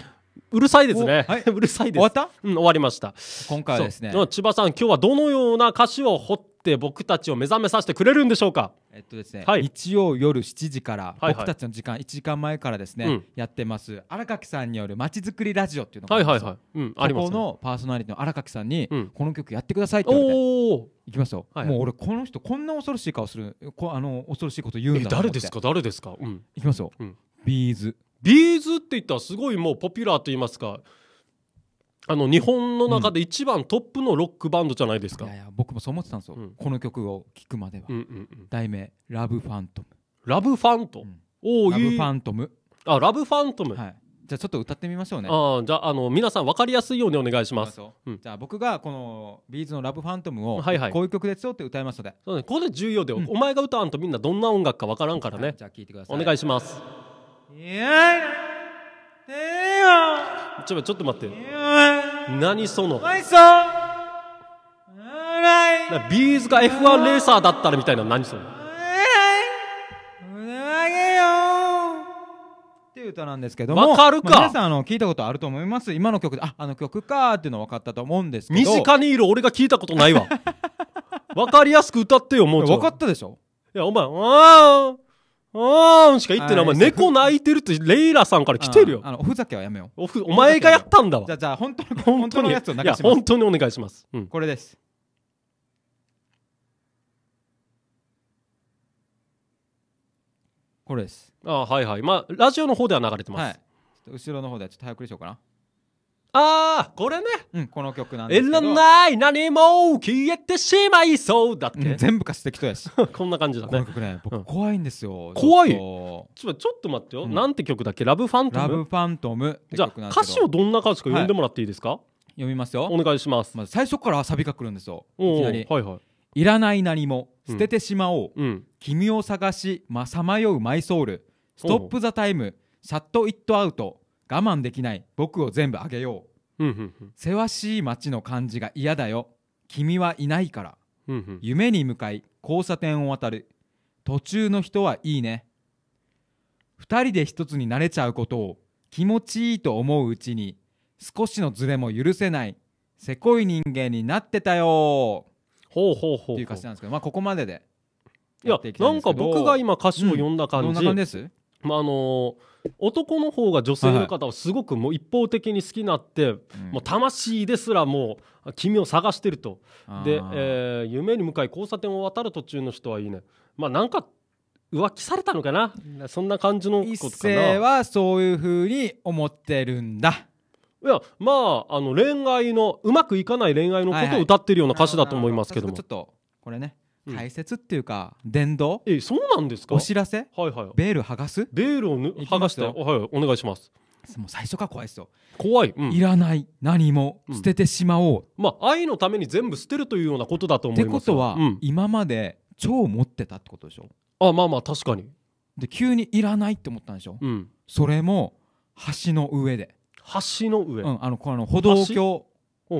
うるさいですね。はい、うるさいです。終わったうん、終わりました。今回はですね。千葉さん、今日はどのような歌詞を掘って僕たちを目覚めさせてくれるんでしょうかえっとですね、はい、日曜夜7時から、僕たちの時間、1時間前からですね、はいはい、やってます、荒垣さんによるまちづくりラジオっていうのがあります。はいはいはい。うん、あります、ね、のパーソナリティの荒垣さんに、うん、この曲やってくださいって言わて。おいきますよ、はい、もう俺この人こんな恐ろしい顔するこあの恐ろしいこと言うんだ誰ですか誰ですか、うん、いきますよ、うん、ビーズビーズって言ったらすごいもうポピュラーと言いますかあの日本の中で一番トップのロックバンドじゃないですか、いやいや僕もそう思ってたんですよ、うん、この曲を聴くまでは、うんうんうん、題名「ラブファントム」ラブファントム、うん、ラブファントムあラブファントム、はい、じゃあちょっと歌ってみましょうねあじゃああの皆さん分かりやすいようにお願いします、うん、じゃあ僕がこのビーズの「ラブファントム」をこういう曲ですよって歌いますので、ね、こで重要で、お前が歌わんとみんなどんな音楽か分からんからね、はい、じゃあ聴いてくださいお願いしますちょちょっと待って何そのビーズが F1 レーサーだったらみたいな何そのっていう歌なんですけどもわかるか、あ、皆さんあの聞いたことあると思います今の曲でああの曲かっていうの分かったと思うんですけど身近にいる俺が聞いたことないわ分かりやすく歌ってよもう分かったでしょいやお前「うん。あーしか言ってない。お前、猫泣いてるって、レイラさんから来てるよ。あの、おふざけはやめよう。おふ、お前がやったんだわ。じゃあ、じゃあ、本当の、本当のやつを泣かします。いや、本当にお願いします。うん、これです。これです。あはいはい。まあ、ラジオの方では流れてます。はい、後ろの方ではちょっと早送りしようかな。ああ、これね。うん、この曲なんですけど。らない何も消えてしまいそうだって。全部歌詞適当やし こんな感じだこの曲ね僕怖いんですよ怖いちょっちょっと待ってよ。なんて曲だっけラブファントム。ラブファントムじゃあ歌詞をどんな歌詞か読んでもらっていいですか、読みますよお願いします。まず最初からサビが来るんですよいきなりはいはい。「いらない何も捨ててしまおう」君を探しさまようマイソウル」「ストップ・ザ・タイム」「シャット・イット・アウト」我慢できない僕を全部あげよう、うせわしい街の感じが嫌だよ君はいないから、夢に向かい交差点を渡る途中の人はいいね2人で1つになれちゃうことを気持ちいいと思ううちに少しのズレも許せないせこい人間になってたよほうほうほうっていう歌詞なんですけど、まあ、ここまででいやなんか僕が今歌詞を読んだ感じ、うん、どんな感じです、まああのー男の方が女性の方をすごくもう一方的に好きになって、はいはい、もう魂ですらもう君を探してると、うん、で、えー、夢に向かい交差点を渡る途中の人はいいねまあなんか浮気されたのかなそんな感じのことかな一はそういうふうに思ってるんだいやまああの恋愛のうまくいかない恋愛のことを歌ってるような歌詞だと思いますけども、はいはい、ちょっとこれね解説っていうか、伝道えそうなんですかお知らせ、はいはい、ベール剥がすベールをぬ剥がしてはい、お願いしますもう最初から怖いですよ怖い、うん、いらない何も捨ててしまおう、うん、まあ愛のために全部捨てるというようなことだと思いますってことは、うん、今まで超持ってたってことでしょあまあまあ確かにで急にいらないって思ったんでしょ、うん、それも橋の上で橋の上、うん、あのこの歩道橋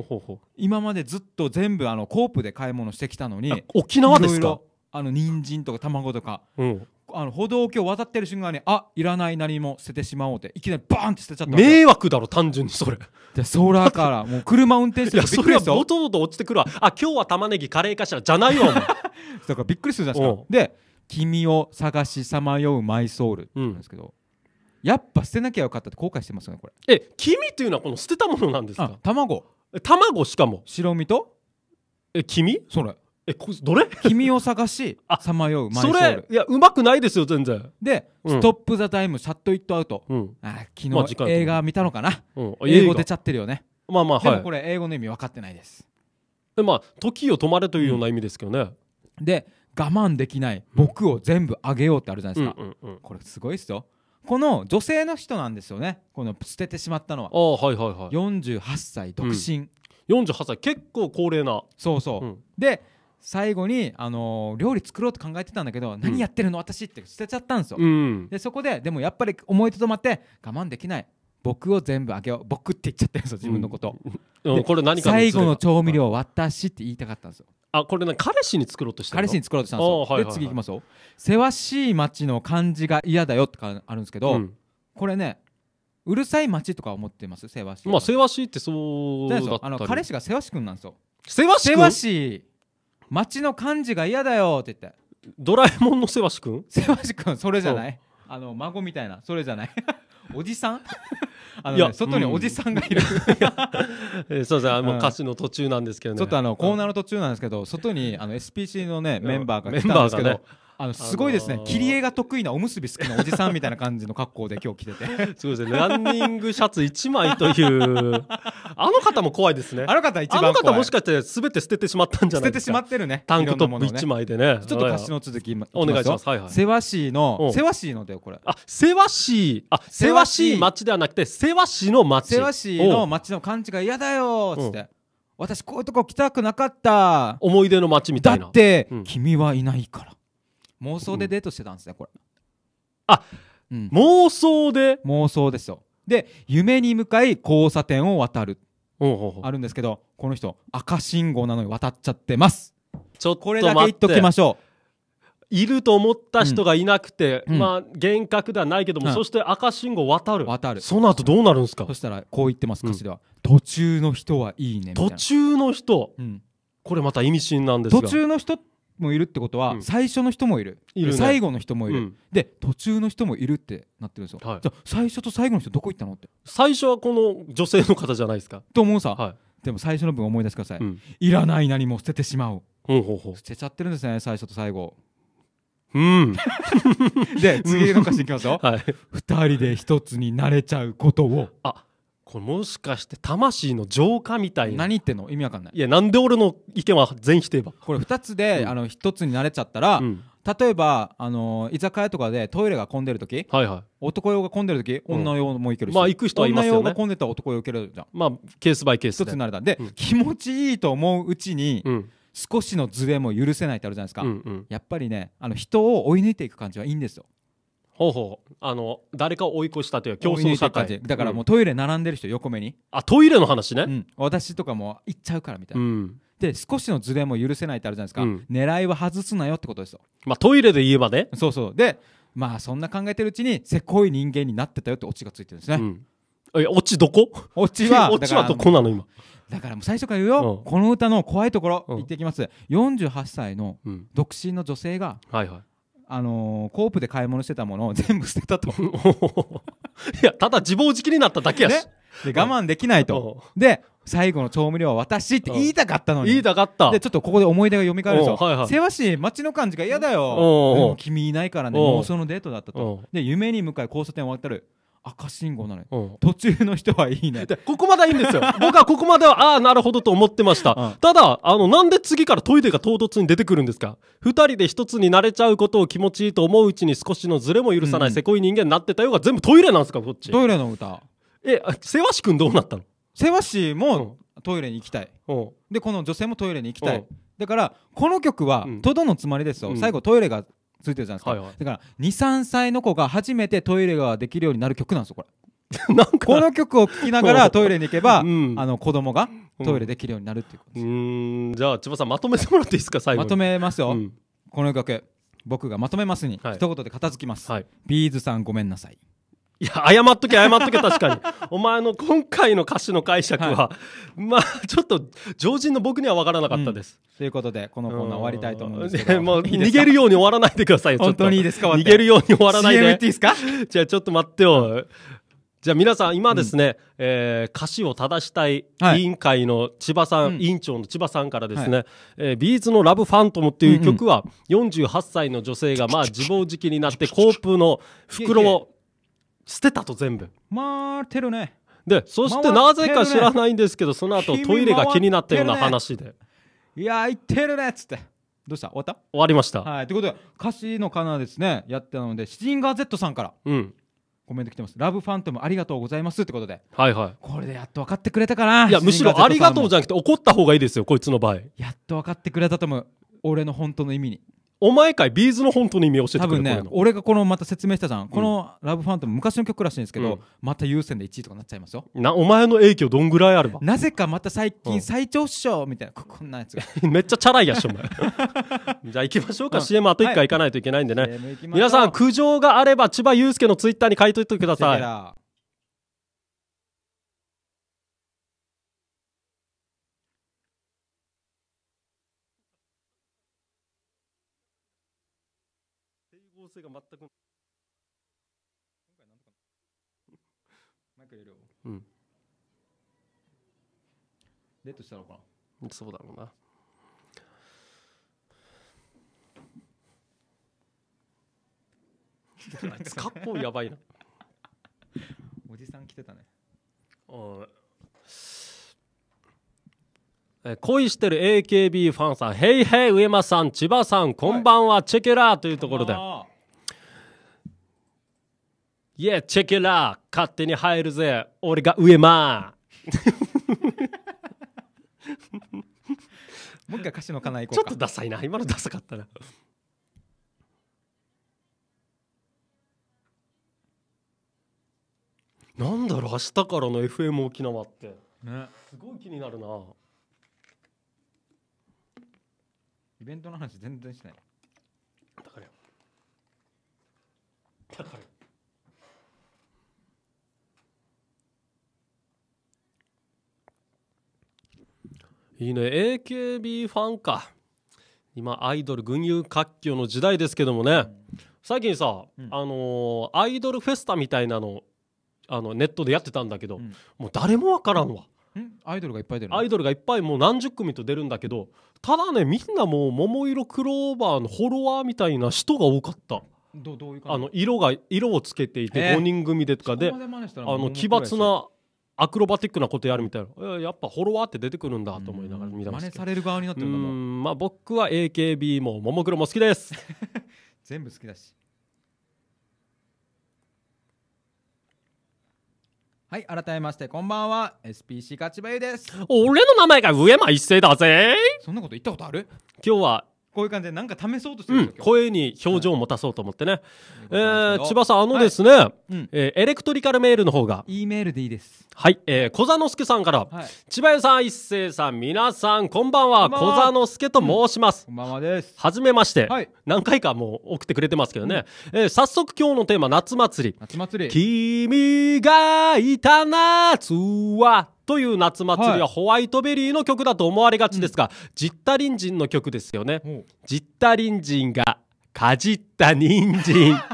ほうほうほう今までずっと全部あのコープで買い物してきたのに沖縄ですかあの人参とか卵とか、うん、あの歩道橋渡ってる瞬間にあいらない何も捨ててしまおうっていきなりバーンって捨てちゃった迷惑だろ単純にそれでソーラーカーもう車運転してるそれはボトボト落ちてくるわあ今日は玉ねぎカレーかしらじゃないよお前だ からびっくりするじゃないですかで「君を探しさまようマイソウル」なんですけど、うんやっぱ捨てなきゃよかったって後悔してますねこれえ君っていうのはこの捨てたものなんですか卵卵しかも白身とえ黄身それえこどれ黄身を探し さまようマイソそれいやうまくないですよ全然で、うんストップ・ザ・タイムシャット・イット・アウト、うんあ昨日映画見たのかな、うん、英語出ちゃってるよねまあまあではもいこれ英語の意味分かってないですでまあ時を止まれというような意味ですけどね、で我慢できない僕を全部あげようってあるじゃないですか、うんうんうんこれすごいですよこの女性の人なんですよねこの捨ててしまったのはあはいはいはい48歳独身、うん、48歳結構高齢なそうそう、うん、で最後に、あのー、料理作ろうと考えてたんだけど、何やってるの私って捨てちゃったんですよ、うん、でそこででもやっぱり思いとどまって我慢できない僕を全部あげよう僕って言っちゃったんですよ自分のこと、うん、これ何か最後の調味料私って言いたかったんですよあこれね彼氏に作ろうとした彼氏に作ろうとしたんですよ、はいはい、で次いきますよ「せわしい街の感じが嫌だよ」ってあるんですけど、うん、これねうるさい街とか思ってますせわしいまあせわしいってそうだったあの彼氏がせわしくんなんですよせわしせわしい街の感じが嫌だよって言ってドラえもんのせわしくんせわしくんそれじゃないあの孫みたいなそれじゃないおじさん あの、ね、外におじさんがいる、うん、そうですねもう歌詞の途中なんですけどねちょっとあのコーナーの途中なんですけど外にあの SPC のねメンバーが来たんですけど、ね、あのすごいですね、あのー、切り絵が得意なおむすび好きなおじさんみたいな感じの格好で今日着ててそう ですねランニングシャツ1枚という あの方も怖いですねあの方一番あの方もしかしてべて捨ててしまったんじゃないですか捨ててしまってるねタンクトップ1枚でね、ね、ちょっと歌詞の続き、お願いします、はいはい、せわしいのせわしいのだよこれあせわしいあせわしい町ではなくてせわしの町せわしの町の感じが嫌だよっつって、うん私こういうとこ来たくなかった思い出の街みたいなだって、うん、君はいないから妄想でデートしてたんですねこれ、あ、うん、妄想で妄想ですよで夢に向かい交差点を渡るあるんですけどこの人赤信号なのに渡っちゃってますちょっとこれだけ言っときましょういると思った人がいなくて、うん、まあ幻覚ではないけども、うん、そして赤信号渡る渡るその後どうなるんですか、うそしたらこう言ってます歌詞では、途中の人はいいね途中の人、これまた意味深なんですが途中の人ってもいるってことは、うん最初の人もいるいるね最後の人もいる、うんで途中の人もいるってなってるんですよ、はいじゃあ最初と最後の人どこ行ったのって最初はこの女性の方じゃないですかと思うさ、はでも最初の分思い出してください、い、うん、いらない何も捨ててしまうほうほうほ捨てちゃってるんですね最初と最後ううん で次の歌詞いきますよ はい二人で一つになれちゃうことをあこれもしかして魂の浄化みたいな何言ってんの意味わかんないいやなんで俺の意見は全否定ばこれ2つで、うん、あの1つになれちゃったら、うん例えば、あの居酒屋とかでトイレが混んでる時、はいはい、男用が混んでる時女用もいけるし、うん、まあ行く人はいますよ、ね、女用が混んでたら男用いけるじゃんまあケースバイケース一つになれたで、うん、気持ちいいと思ううちに、うん、少しのズレも許せないってあるじゃないですか、うんうん、やっぱりねあの人を追い抜いていく感じはいいんですよほうほうあの誰かを追い越したという競争社会だからもうトイレ並んでる人横目に、あトイレの話ね、うん、私とかも行っちゃうからみたいな、うん、で少しのズレも許せないってあるじゃないですか、狙いは外すなよってことですよまあトイレで言えばねそうそうでまあそんな考えてるうちにせこい人間になってたよってオチがついてるんですね、うん、えオチどこオチは オチはどこなの今だからもう最初から言うよ、この歌の怖いところ、言ってきます48歳の独身の女性が、はいはいあのー、コープで買い物してたものを 全部捨てたと いやただ自暴自棄になっただけやし、ね、で我慢できないと、で最後の調味料は私って言いたかったのに、言いたかったでちょっとここで思い出が蘇るでしょ、はいはい、せわしい街の感じが嫌だよ君いないからね妄想のデートだったとで夢に向かい交差点を渡る赤信号なのよ、うん、途中の人はいいねここまでいいんですよ 僕はここまではああなるほどと思ってました、うん、ただあのなんで次からトイレが唐突に出てくるんですか2人で1つに慣れちゃうことを気持ちいいと思ううちに少しのズレも許さない、せこい人間になってたよが全部トイレなんですかこっちトイレの歌えせわし君どうなったのせわしもトイレに行きたい、でこの女性もトイレに行きたい、だからこの曲は「とどのつまり」ですよ、最後トイレがついてるじゃないですか、はいはい、だから23歳の子が初めてトイレができるようになる曲なんですよこれ この曲を聴きながらトイレに行けば、うん、あの子供がトイレできるようになるっていうことです、うん、じゃあ千葉さんまとめてもらっていいですか最後まとめますよ、うん、この曲僕がまとめますに、はい、一言で片付きます、はい、ビーズさんごめんなさいいや、謝っとけ、謝っとけ、確かに。お前の今回の歌詞の解釈は、はい、まあ、ちょっと、常人の僕には分からなかったです。うん、ということで、このコーナー終わりたいと思うんですけど。もう、逃げるように終わらないでくださいよ、本当にいいですか逃げるように終わらないで。CM っていいですかじゃあ、ちょっと待ってよ。じゃあ皆さん今ですね、うん、えー、歌詞を正したい委員会の千葉さん、はい、委員長の千葉さんからですね、はい、えビーズの「ラブファントム」っていう曲は48歳の女性がまあ自暴自棄になってコープの袋を捨てたと全部回ってるねでそしてなぜか知らないんですけど、その後トイレが気になったような話で、いや行ってるねっつってどうした終わった終わりましたはいということで歌詞のカナですねやってたのでシジンガー Z さんからうんコメント来てますラブファントムありがとうございますってことではいはいこれでやっと分かってくれたかないやむしろありがとうじゃなくて怒った方がいいですよこいつの場合やっと分かってくれたと思う俺の本当の意味にお前かいビーズの本当の意味を教えてくれ多分ね俺がこのまた説明したじゃん、この「ラブファントム昔の曲らしいんですけど、また優先で1位とかなっちゃいますよなお前の影響どんぐらいあるば なぜかまた最近最長っしょみたいなこんなやつ めっちゃチャラいやしお前 じゃあ行きましょうか、CM あと1回行かないといけないんでね、皆さん苦情があれば千葉雄介のツイッターに書いといてくださいが全く今回なんとか マイク入れるようんデートしたのかなそうだろうな あいつ格やばいなおじさん来てたねおえ恋してる AKB ファンさん、ヘイヘイ上間さん、千葉さん、こんばんは、チェケラーというところで、あイェチェケラー勝手に入るぜ俺が上まー もう一回歌詞のかな行こちょっとダサいな今のダサかったななんだろう明日からの FM 沖縄ってねすごい気になるなイベントの話全然しないだからよだからよいいね AKB ファンか今アイドル群雄割拠の時代ですけどもね、最近さ、うん、あのー、アイドルフェスタみたいなのあのネットでやってたんだけど、うん、もう誰もわからんわ、うん、アイドルがいっぱい出るアイドルがいっぱいもう何十組と出るんだけどただねみんなもう桃色クローバーのフォロワーみたいな人が多かったどどういうあの色が色をつけていて5人組でとかであの奇抜なアクロバティックなことやるみたいなやっぱフォロワーって出てくるんだと思いながら見たんですけど真似される側になってるんだもんまあ僕は AKB もももクロも好きです 全部好きだしはい改めましてこんばんは SPC 勝ちばゆです俺の名前が上間一世だぜそんなこと言ったことある今日はこういう感じでなんか試そうとしてるんですよ、声に表情を持たそうと思ってね、えー、千葉さんあのですね、はいえー、エレクトリカルメールの方が E メールでいいですはい、えー、小座之助さんから、はい、千葉さん一生さん皆さんこんばんは小座之助と申します、うん、こんばんはですはじめまして、はい、何回かもう送ってくれてますけどね、うん、えー、早速今日のテーマ夏祭り夏祭り君がいた夏はという夏祭りはホワイトベリーの曲だと思われがちですが、ジッタリンジンの曲ですよね。ジッタリンジンがかじった人参。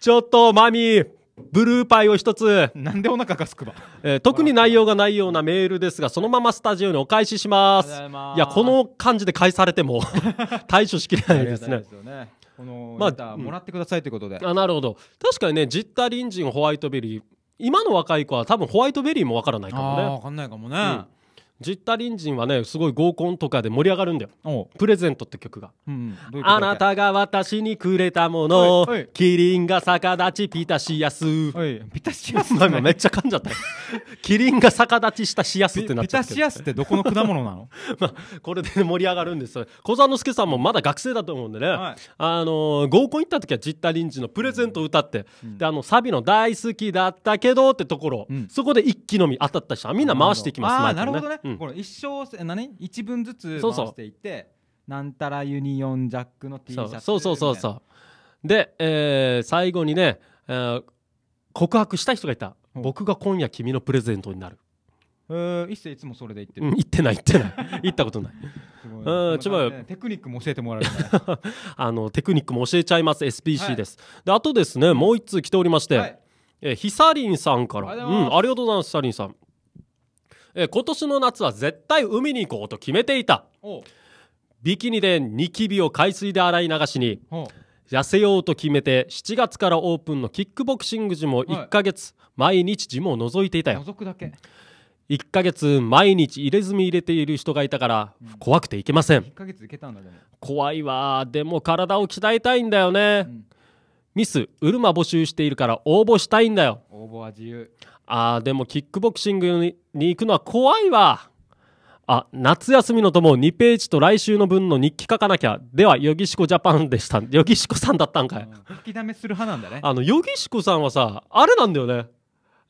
ちょっとマミー、ブルーパイを一つ。なんでお腹がすくば、えー、特に内容がないようなメールですが、そのままスタジオにお返しします。いや、この感じで返されても対処 しきれないですね。このまあ、もらってくださいということで、うん、あなるほど確かにねジッタリンジンホワイトベリー今の若い子は多分ホワイトベリーもわからないかもね。わかんないかもね。ジッタリンジンはねすごい合コンとかで盛り上がるんだよ「プレゼント」って曲が、うんうあなたが私にくれたものキリンが逆立ちピタシアスピタシアス、めっちゃ噛んじゃったキリンが逆立ちしたシアスってなっちゃってピタシアスってどこの果物なの まあこれで、盛り上がるんです小沢之助さんもまだ学生だと思うんでね、はい、あの合コン行った時はジッタリンジンの「プレゼント」を歌って、うん、であのサビの「大好きだったけど」ってところ、うん、そこで一気飲み当たった人はみんな回していきますあなるほどねこれ一生何一文ずつ回していってなんたらユニオンジャックの T シャツそうそうそうそうで、えー、最後にね、えー、告白した人がいた僕が今夜君のプレゼントになるえー、一星いつもそれで言ってる、うん、言ってない言ってない言ったことない うん千テクニックも教えてもらえる あのテクニックも教えちゃいます SPC です、はい、であとですねもう一通来ておりまして、はい、えヒサリンさんからあ,、うん、ありがとうございますヒサリンさん今年の夏は絶対海に行こうと決めていたビキニでニキビを海水で洗い流しに痩せようと決めて7月からオープンのキックボクシングジムを1ヶ月、毎日ジムを覗いていたよ覗くだけ1ヶ月毎日入れ墨入れている人がいたから怖くていけません、怖いわでも体を鍛えたいんだよね、うんミスうるま募集しているから応募したいんだよ応募は自由あーでもキックボクシングに行くのは怖いわあ夏休みのとも2ページと来週の分の日記書かなきゃではヨギシコジャパンでしたヨギシコさんだったんかい書きだめする派なんだねあのヨギシコさんはさあれなんだよね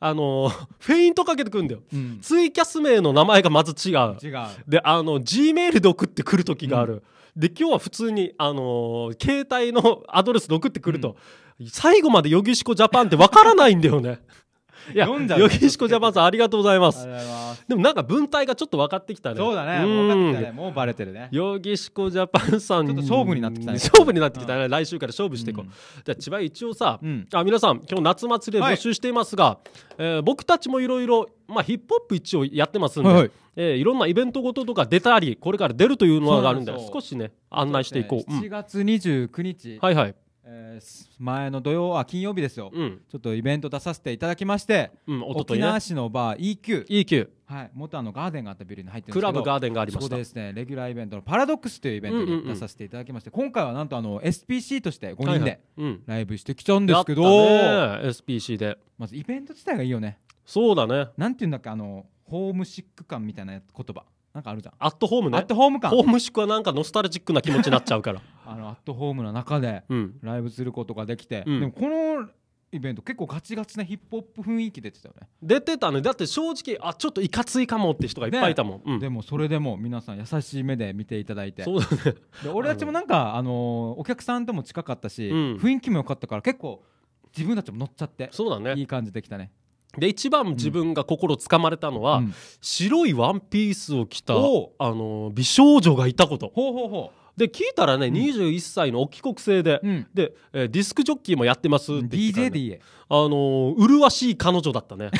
あのフェイントかけてくんだよ、うん、ツイキャス名の名前がまず違う違うであの G メールで送ってくる時がある、うん、で今日は普通にあの携帯のアドレスで送ってくると、うん、最後までヨギシコジャパンってわからないんだよねいや、読んじゃうよきしこジャパンさん、ありがとうございます。でもなんか文体がちょっと分かってきたね。そうだね。もう分かってきたね。もうバレてるね。よきしこジャパンさん。ちょっと勝負になってきたね。勝負になってきたね。来週から勝負していこう。じゃあ、千葉一応さ、あ、皆さん、今日夏祭りで募集していますが、え僕たちもいろいろ、まあ、ヒップホップ一応やってますんで、い、えー、いろんなイベントごととか出たり、これから出るというのがあるんで、少しね、案内していこう。7月29日。はいはい。え前の土曜あ金曜日ですよ、うん、ちょっとイベント出させていただきまして、うん、ね、沖縄市のバー EQ, EQ はい元あのガーデンがあったビルに入ってるんですけどクラブガーデンがありましたですねレギュラーイベントのパラドックスというイベントに出させていただきまして、うんうんうん、今回はなんとあの SPC として5人でライブしてきちゃうんですけど、はいはいうん、SPC でまずイベント自体がいいよねそうだねなんていうんだっけあのホームシック感みたいな言葉なんかあるじゃんアットホームねアットホーム感ホーム宿はなんかノスタルジックな気持ちになっちゃうから あのアットホームの中でライブすることができて、うん、でもこのイベント結構ガチガチなヒップホップ雰囲気出てたよね出てたねだって正直あちょっといかついかもって人がいっぱいいたもん、うん、でもそれでも皆さん優しい目で見ていただいてそうだねで俺たちもなんかあのー、お客さんとも近かったし、うん、雰囲気も良かったから結構自分たちも乗っちゃってそうだねいい感じできたねで一番自分が心つかまれたのは、うん、白いワンピースを着た、あの美少女がいたことほうほうほうで聞いたらね、うん、21歳のお帰国生で、うん、で、えディスクジョッキーもやってますって言って、ね、あの麗しい彼女だったね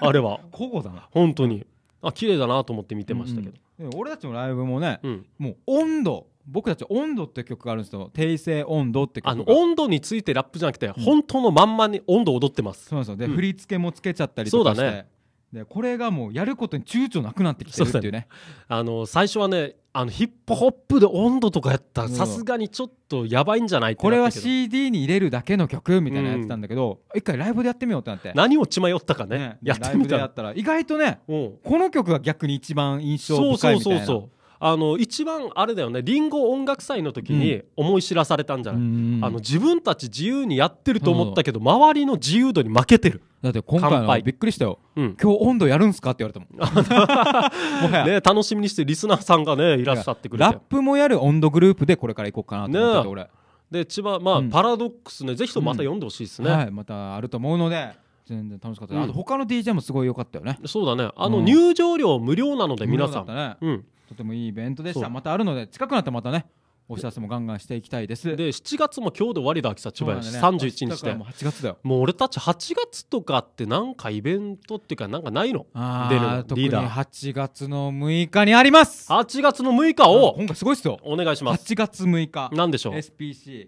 あれは 本当にあ綺麗だなと思って見てましたけど、うん俺たちのライブもね、うん、もう温度僕たち「温度」って曲があるんですよ「訂正温度」って曲あの温度についてラップじゃなくて、うん、本当のまんまに温度踊ってますそうなんで、うん、振り付けもつけちゃったりとかしてそうだねでこれがもうやることに躊躇なくなってきてるっていうね、ね、あの最初はねあのヒップホップで温度とかやったらさすがにちょっとやばいんじゃないこれは CD に入れるだけの曲みたいなやってたんだけど、うん、一回ライブでやってみようってなって何を血迷ったかね、ね、やってみたら意外とね、この曲が逆に一番印象深いみたいなそうそうそうそうあの一番あれだよねリンゴ音楽祭の時に思い知らされたんじゃない、うん、あの自分たち自由にやってると思ったけど、うん、周りの自由度に負けてるだって今回びっくりしたよ、うん、今日温度やるんすかって言われたもん ね、楽しみにしてリスナーさんがねいらっしゃってくれてラップもやる温度グループでこれから行こうかなと思ってて、俺、ね、で千葉まあ、パラドックスねぜひともまた読んでほしいですね、はい、またあると思うので全然楽しかった、うん、あと他の DJ もすごい良かったよねそうだねあの入場料無料なので皆さん、ね、うんとてもいいイベントでしたまたあるので近くなったまたねお知らせもガンガンしていきたいですで7月も今日で終わりだ秋田千葉やし、ね、31日でもう8月だよもう俺たち8月とかってなんかイベントっていうかなんかないの出るリーダー8月の6日にあります8月の6日を今回すごいっすよお願いします8月6日何でしょう SPC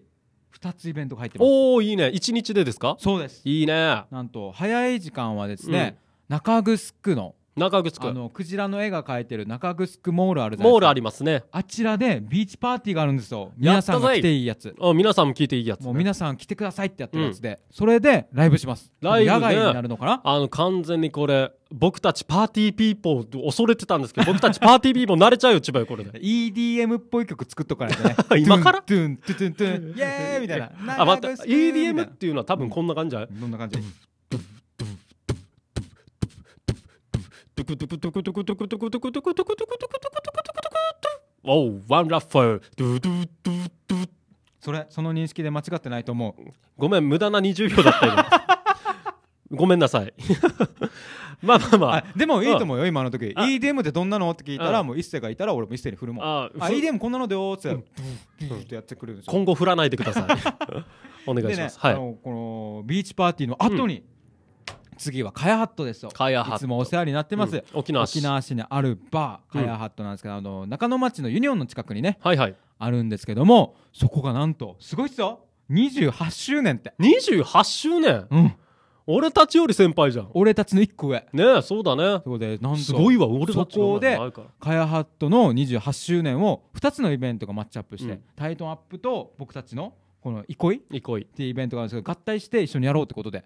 2つイベントが入ってますおおいいね1日でですかそうですいいねなんと早い時間はですね、うん、中城の中城あのクジラの絵が描いてる中城モールあるじゃないですかモールありますねあちらでビーチパーティーがあるんですよ皆さんが来ていいやつあ皆さんも聞いていいやつ、ね、もう皆さん来てくださいってやってるやつで、うん、それでライブしますライブ、ね、野外になるのかなあの完全にこれ僕たちパーティーピーポー恐れてたんですけど僕たちパーティーピーポー慣れちゃうよ千葉よこれで EDM っぽい曲作っとかないとね 今からトゥントゥントゥントゥンイエーイみたいなあまた EDM っていうのは多分こんな感じじゃない、うん、どんな感じトゥクトゥクトゥクトゥクトゥクトゥクトゥクトゥクトゥクトゥクトゥクトゥクトゥクトゥクトゥクトゥクトゥワンラクトゥードゥドゥドゥドゥそクトゥ認識でクトゥてないクトゥごめんクトゥ20秒クトゥよごめんなさいまあまあまあでもいいと思うよ今の時 EDM ってどんなのって聞いたらもう一世がいたら俺も一世に振るもんああ EDM こんなのでよってってやってくるですよ今後振らないでくださいお願いしますはいこのビーチパーティーの後に、うん次はカヤハットですよカヤハットいつもお世話になってます、うん、沖縄市にあるバーカヤハットなんですけど、うん、あの中野町のユニオンの近くにね、はいはい、あるんですけどもそこがなんとすごいっすよ28周年って28周年うん俺たちより先輩じゃん俺たちの1個上ねえそうだねそこでなんすごいわ俺たちのそこでカヤハットの28周年を2つのイベントがマッチアップして、うん、タイトンアップと僕たちのこのい憩いっていうイベントがあるんですけど合体して一緒にやろうってことで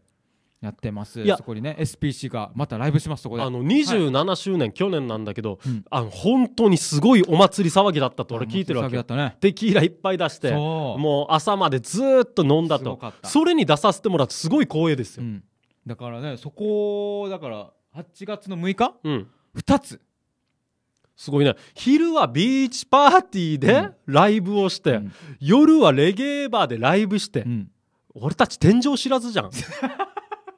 やってます。そこにね、SPC がまたライブします、そこで。あの、27周年、はい、去年なんだけど、うん、あの、本当にすごいお祭り騒ぎだったと俺聞いてるわけ。でね、テキーラいっぱい出して、もう朝までずっと飲んだと。それに出させてもらってすごい光栄ですよ。うん、だからね、そこ、だから、8月の6日、うん、2つ。すごいね。昼はビーチパーティーでライブをして、うん、夜はレゲエバーでライブして、俺たち天井知らずじゃん。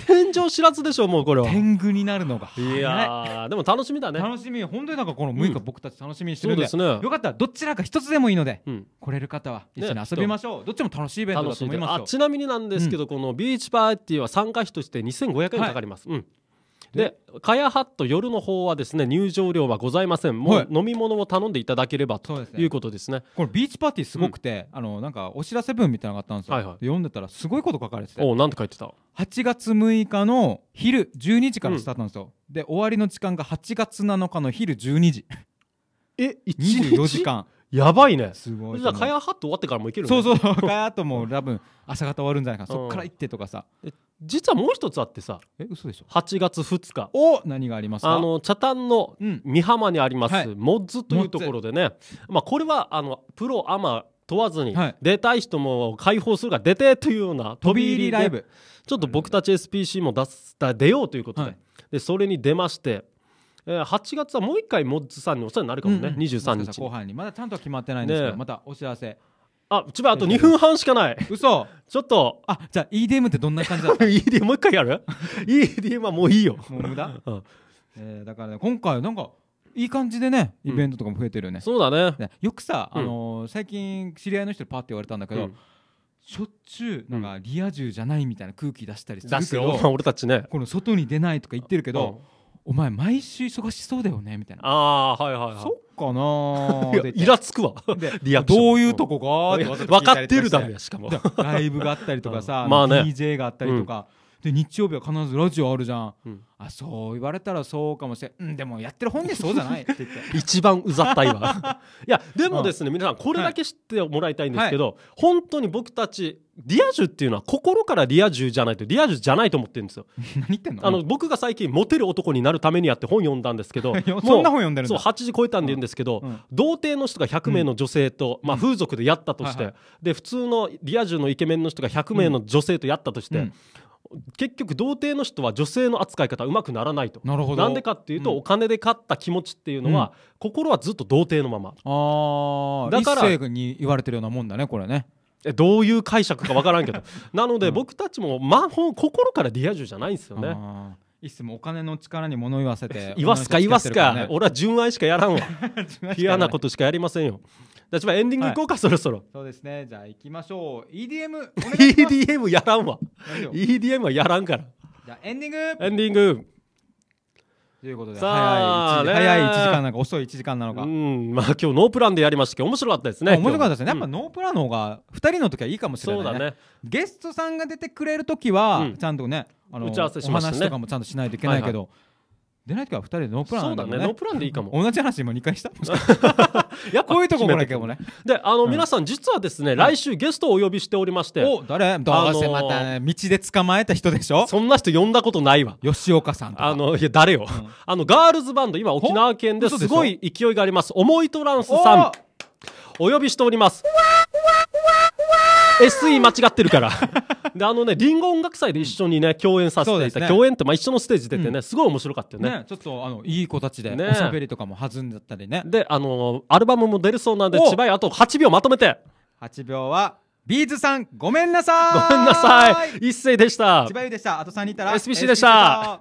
天井知らずでしょもうこれは天狗になるのがいやでも楽しみだね楽しみ本当になんかこの6日、僕たち楽しみにしてるんでですねよかったらどちらか一つでもいいので、うん、来れる方は一緒に遊びましょう、ね、どっちも楽しいイベントだと思いますよちなみになんですけど、このビーチパーティーは参加費として2500円かかります、はい、うんでかやハット夜の方はですね入場料はございませんもう飲み物を頼んでいただければということですね、ね、これビーチパーティーすごくて、うん、あのなんかお知らせ文みたいなのがあったんですよ、はいはい、読んでたらすごいこと書かれてておなんて書いてた8月6日の昼12時からスタートなんですよ、うん、で終わりの時間が8月7日の昼12時え24時間やばいねすごいじゃあカヤハット終わってからも行ける、ね、そうそうカヤハットも多分朝方終わるんじゃないかな、そっから行ってとかさ実はもう一つあってさえ嘘でしょ8月2日お何がありますかあの茶炭の美浜にあります、うんモッズというところでね、まあ、これはあのプロアマ問わずに、出たい人も解放するから出てというような飛び入りライブちょっと僕たち SPC も出す出ようということではい、でそれに出まして。え8月はもう一回モッズさんにお世話になるかもね、うん23日後半にまだちゃんと決まってないんですけど、ね、またお知らせあ、ちばあと2分半しかない。嘘。ちょっと。あ、じゃあ EDM ってどんな感じだった ?EDM もう一回やる ?EDM はもういいよ。もう無駄、うん、えー、だからね、今回なんか、いい感じでね、イベントとかも増えてるよね。うん、そうだね、ね、よくさ、あのー、最近知り合いの人にパって言われたんだけど、しょっちゅうなんかリア充じゃないみたいな空気出したりするけど、俺たちねこの外に出ないとか言ってるけど、お前毎週忙しそうだよねみたいなああはいはいはいそっかなイラつくわリアどういうとこか分かってるだろやしかもライブがあったりとかさ、まあね、DJ があったりとか、で日曜日は必ずラジオあるじゃん、あそう言われたらそうかもしれん、うん、でもやってる本でそうじゃない 一番うざったいわ いやでもですね、皆さんこれだけ知ってもらいたいんですけど、本当に僕たちリア充っていうのは心からリア充じゃないとリア充じゃないと思ってるんですよ。あの僕が最近モテる男になるためにやって本読んだんですけどそ んな本読んでるそう8時超えたんで言うんですけど、うん童貞の人が100名の女性と、うん、まあ、風俗でやったとして、はいはい、で普通のリア充のイケメンの人が100名の女性とやったとして。結局童貞の人は女性の扱い方うまくならないとなんでかっていうと、うん、お金で買った気持ちっていうのは、うん、心はずっと童貞のままあだから異性に言われてるようなもんだねこれねどういう解釈か分からんけど なので僕たちも、魔法心からリア充じゃないんですよね。いつもお金の力に物言わせて 言わすか言わすか俺は純愛しかやらんわ嫌 なことしかやりませんよじっとエンディングいこうか、はい、そろそろそうですねじゃあ行きましょう EDM EDM やらんわ EDM はやらんからじゃあエンディングエンディングということで早い早い1時間なのか遅い1時間なのかうんまあ今日ノープランでやりましたけど面白かったですね面白かったですねやっぱノープランの方が2人の時はいいかもしれない、ね、そうだねゲストさんが出てくれる時は、ちゃんとねあの打ち合わせしました、ね、お話とかもちゃんとしないといけないけど、はいはい出ない時は2人でノープランそうだねノープランでいいかも同じ話今2回したや こういうとこもないけどねであの、皆さん実はですね来週ゲストをお呼びしておりましてお誰どうせまた道で捕まえた人でしょそんな人呼んだことないわ吉岡さんあのいや誰よ、あのガールズバンド今沖縄県ですごい勢いがあります重いトランスさんお呼びしておりますわー SE 間違ってるからであのねリンゴ音楽祭で一緒にね共演させていた、ね、共演ってまあ一緒のステージ出てね、うん、すごい面白かったよね、ね、ちょっとあのいい子たちで、ね、おしゃべりとかも弾んだったりねであのアルバムも出るそうなんで千葉あと8秒まとめて8秒はビーズさんごめんなさいごめんなさい一斉でした千葉優でしたあと3人いたら SBC でした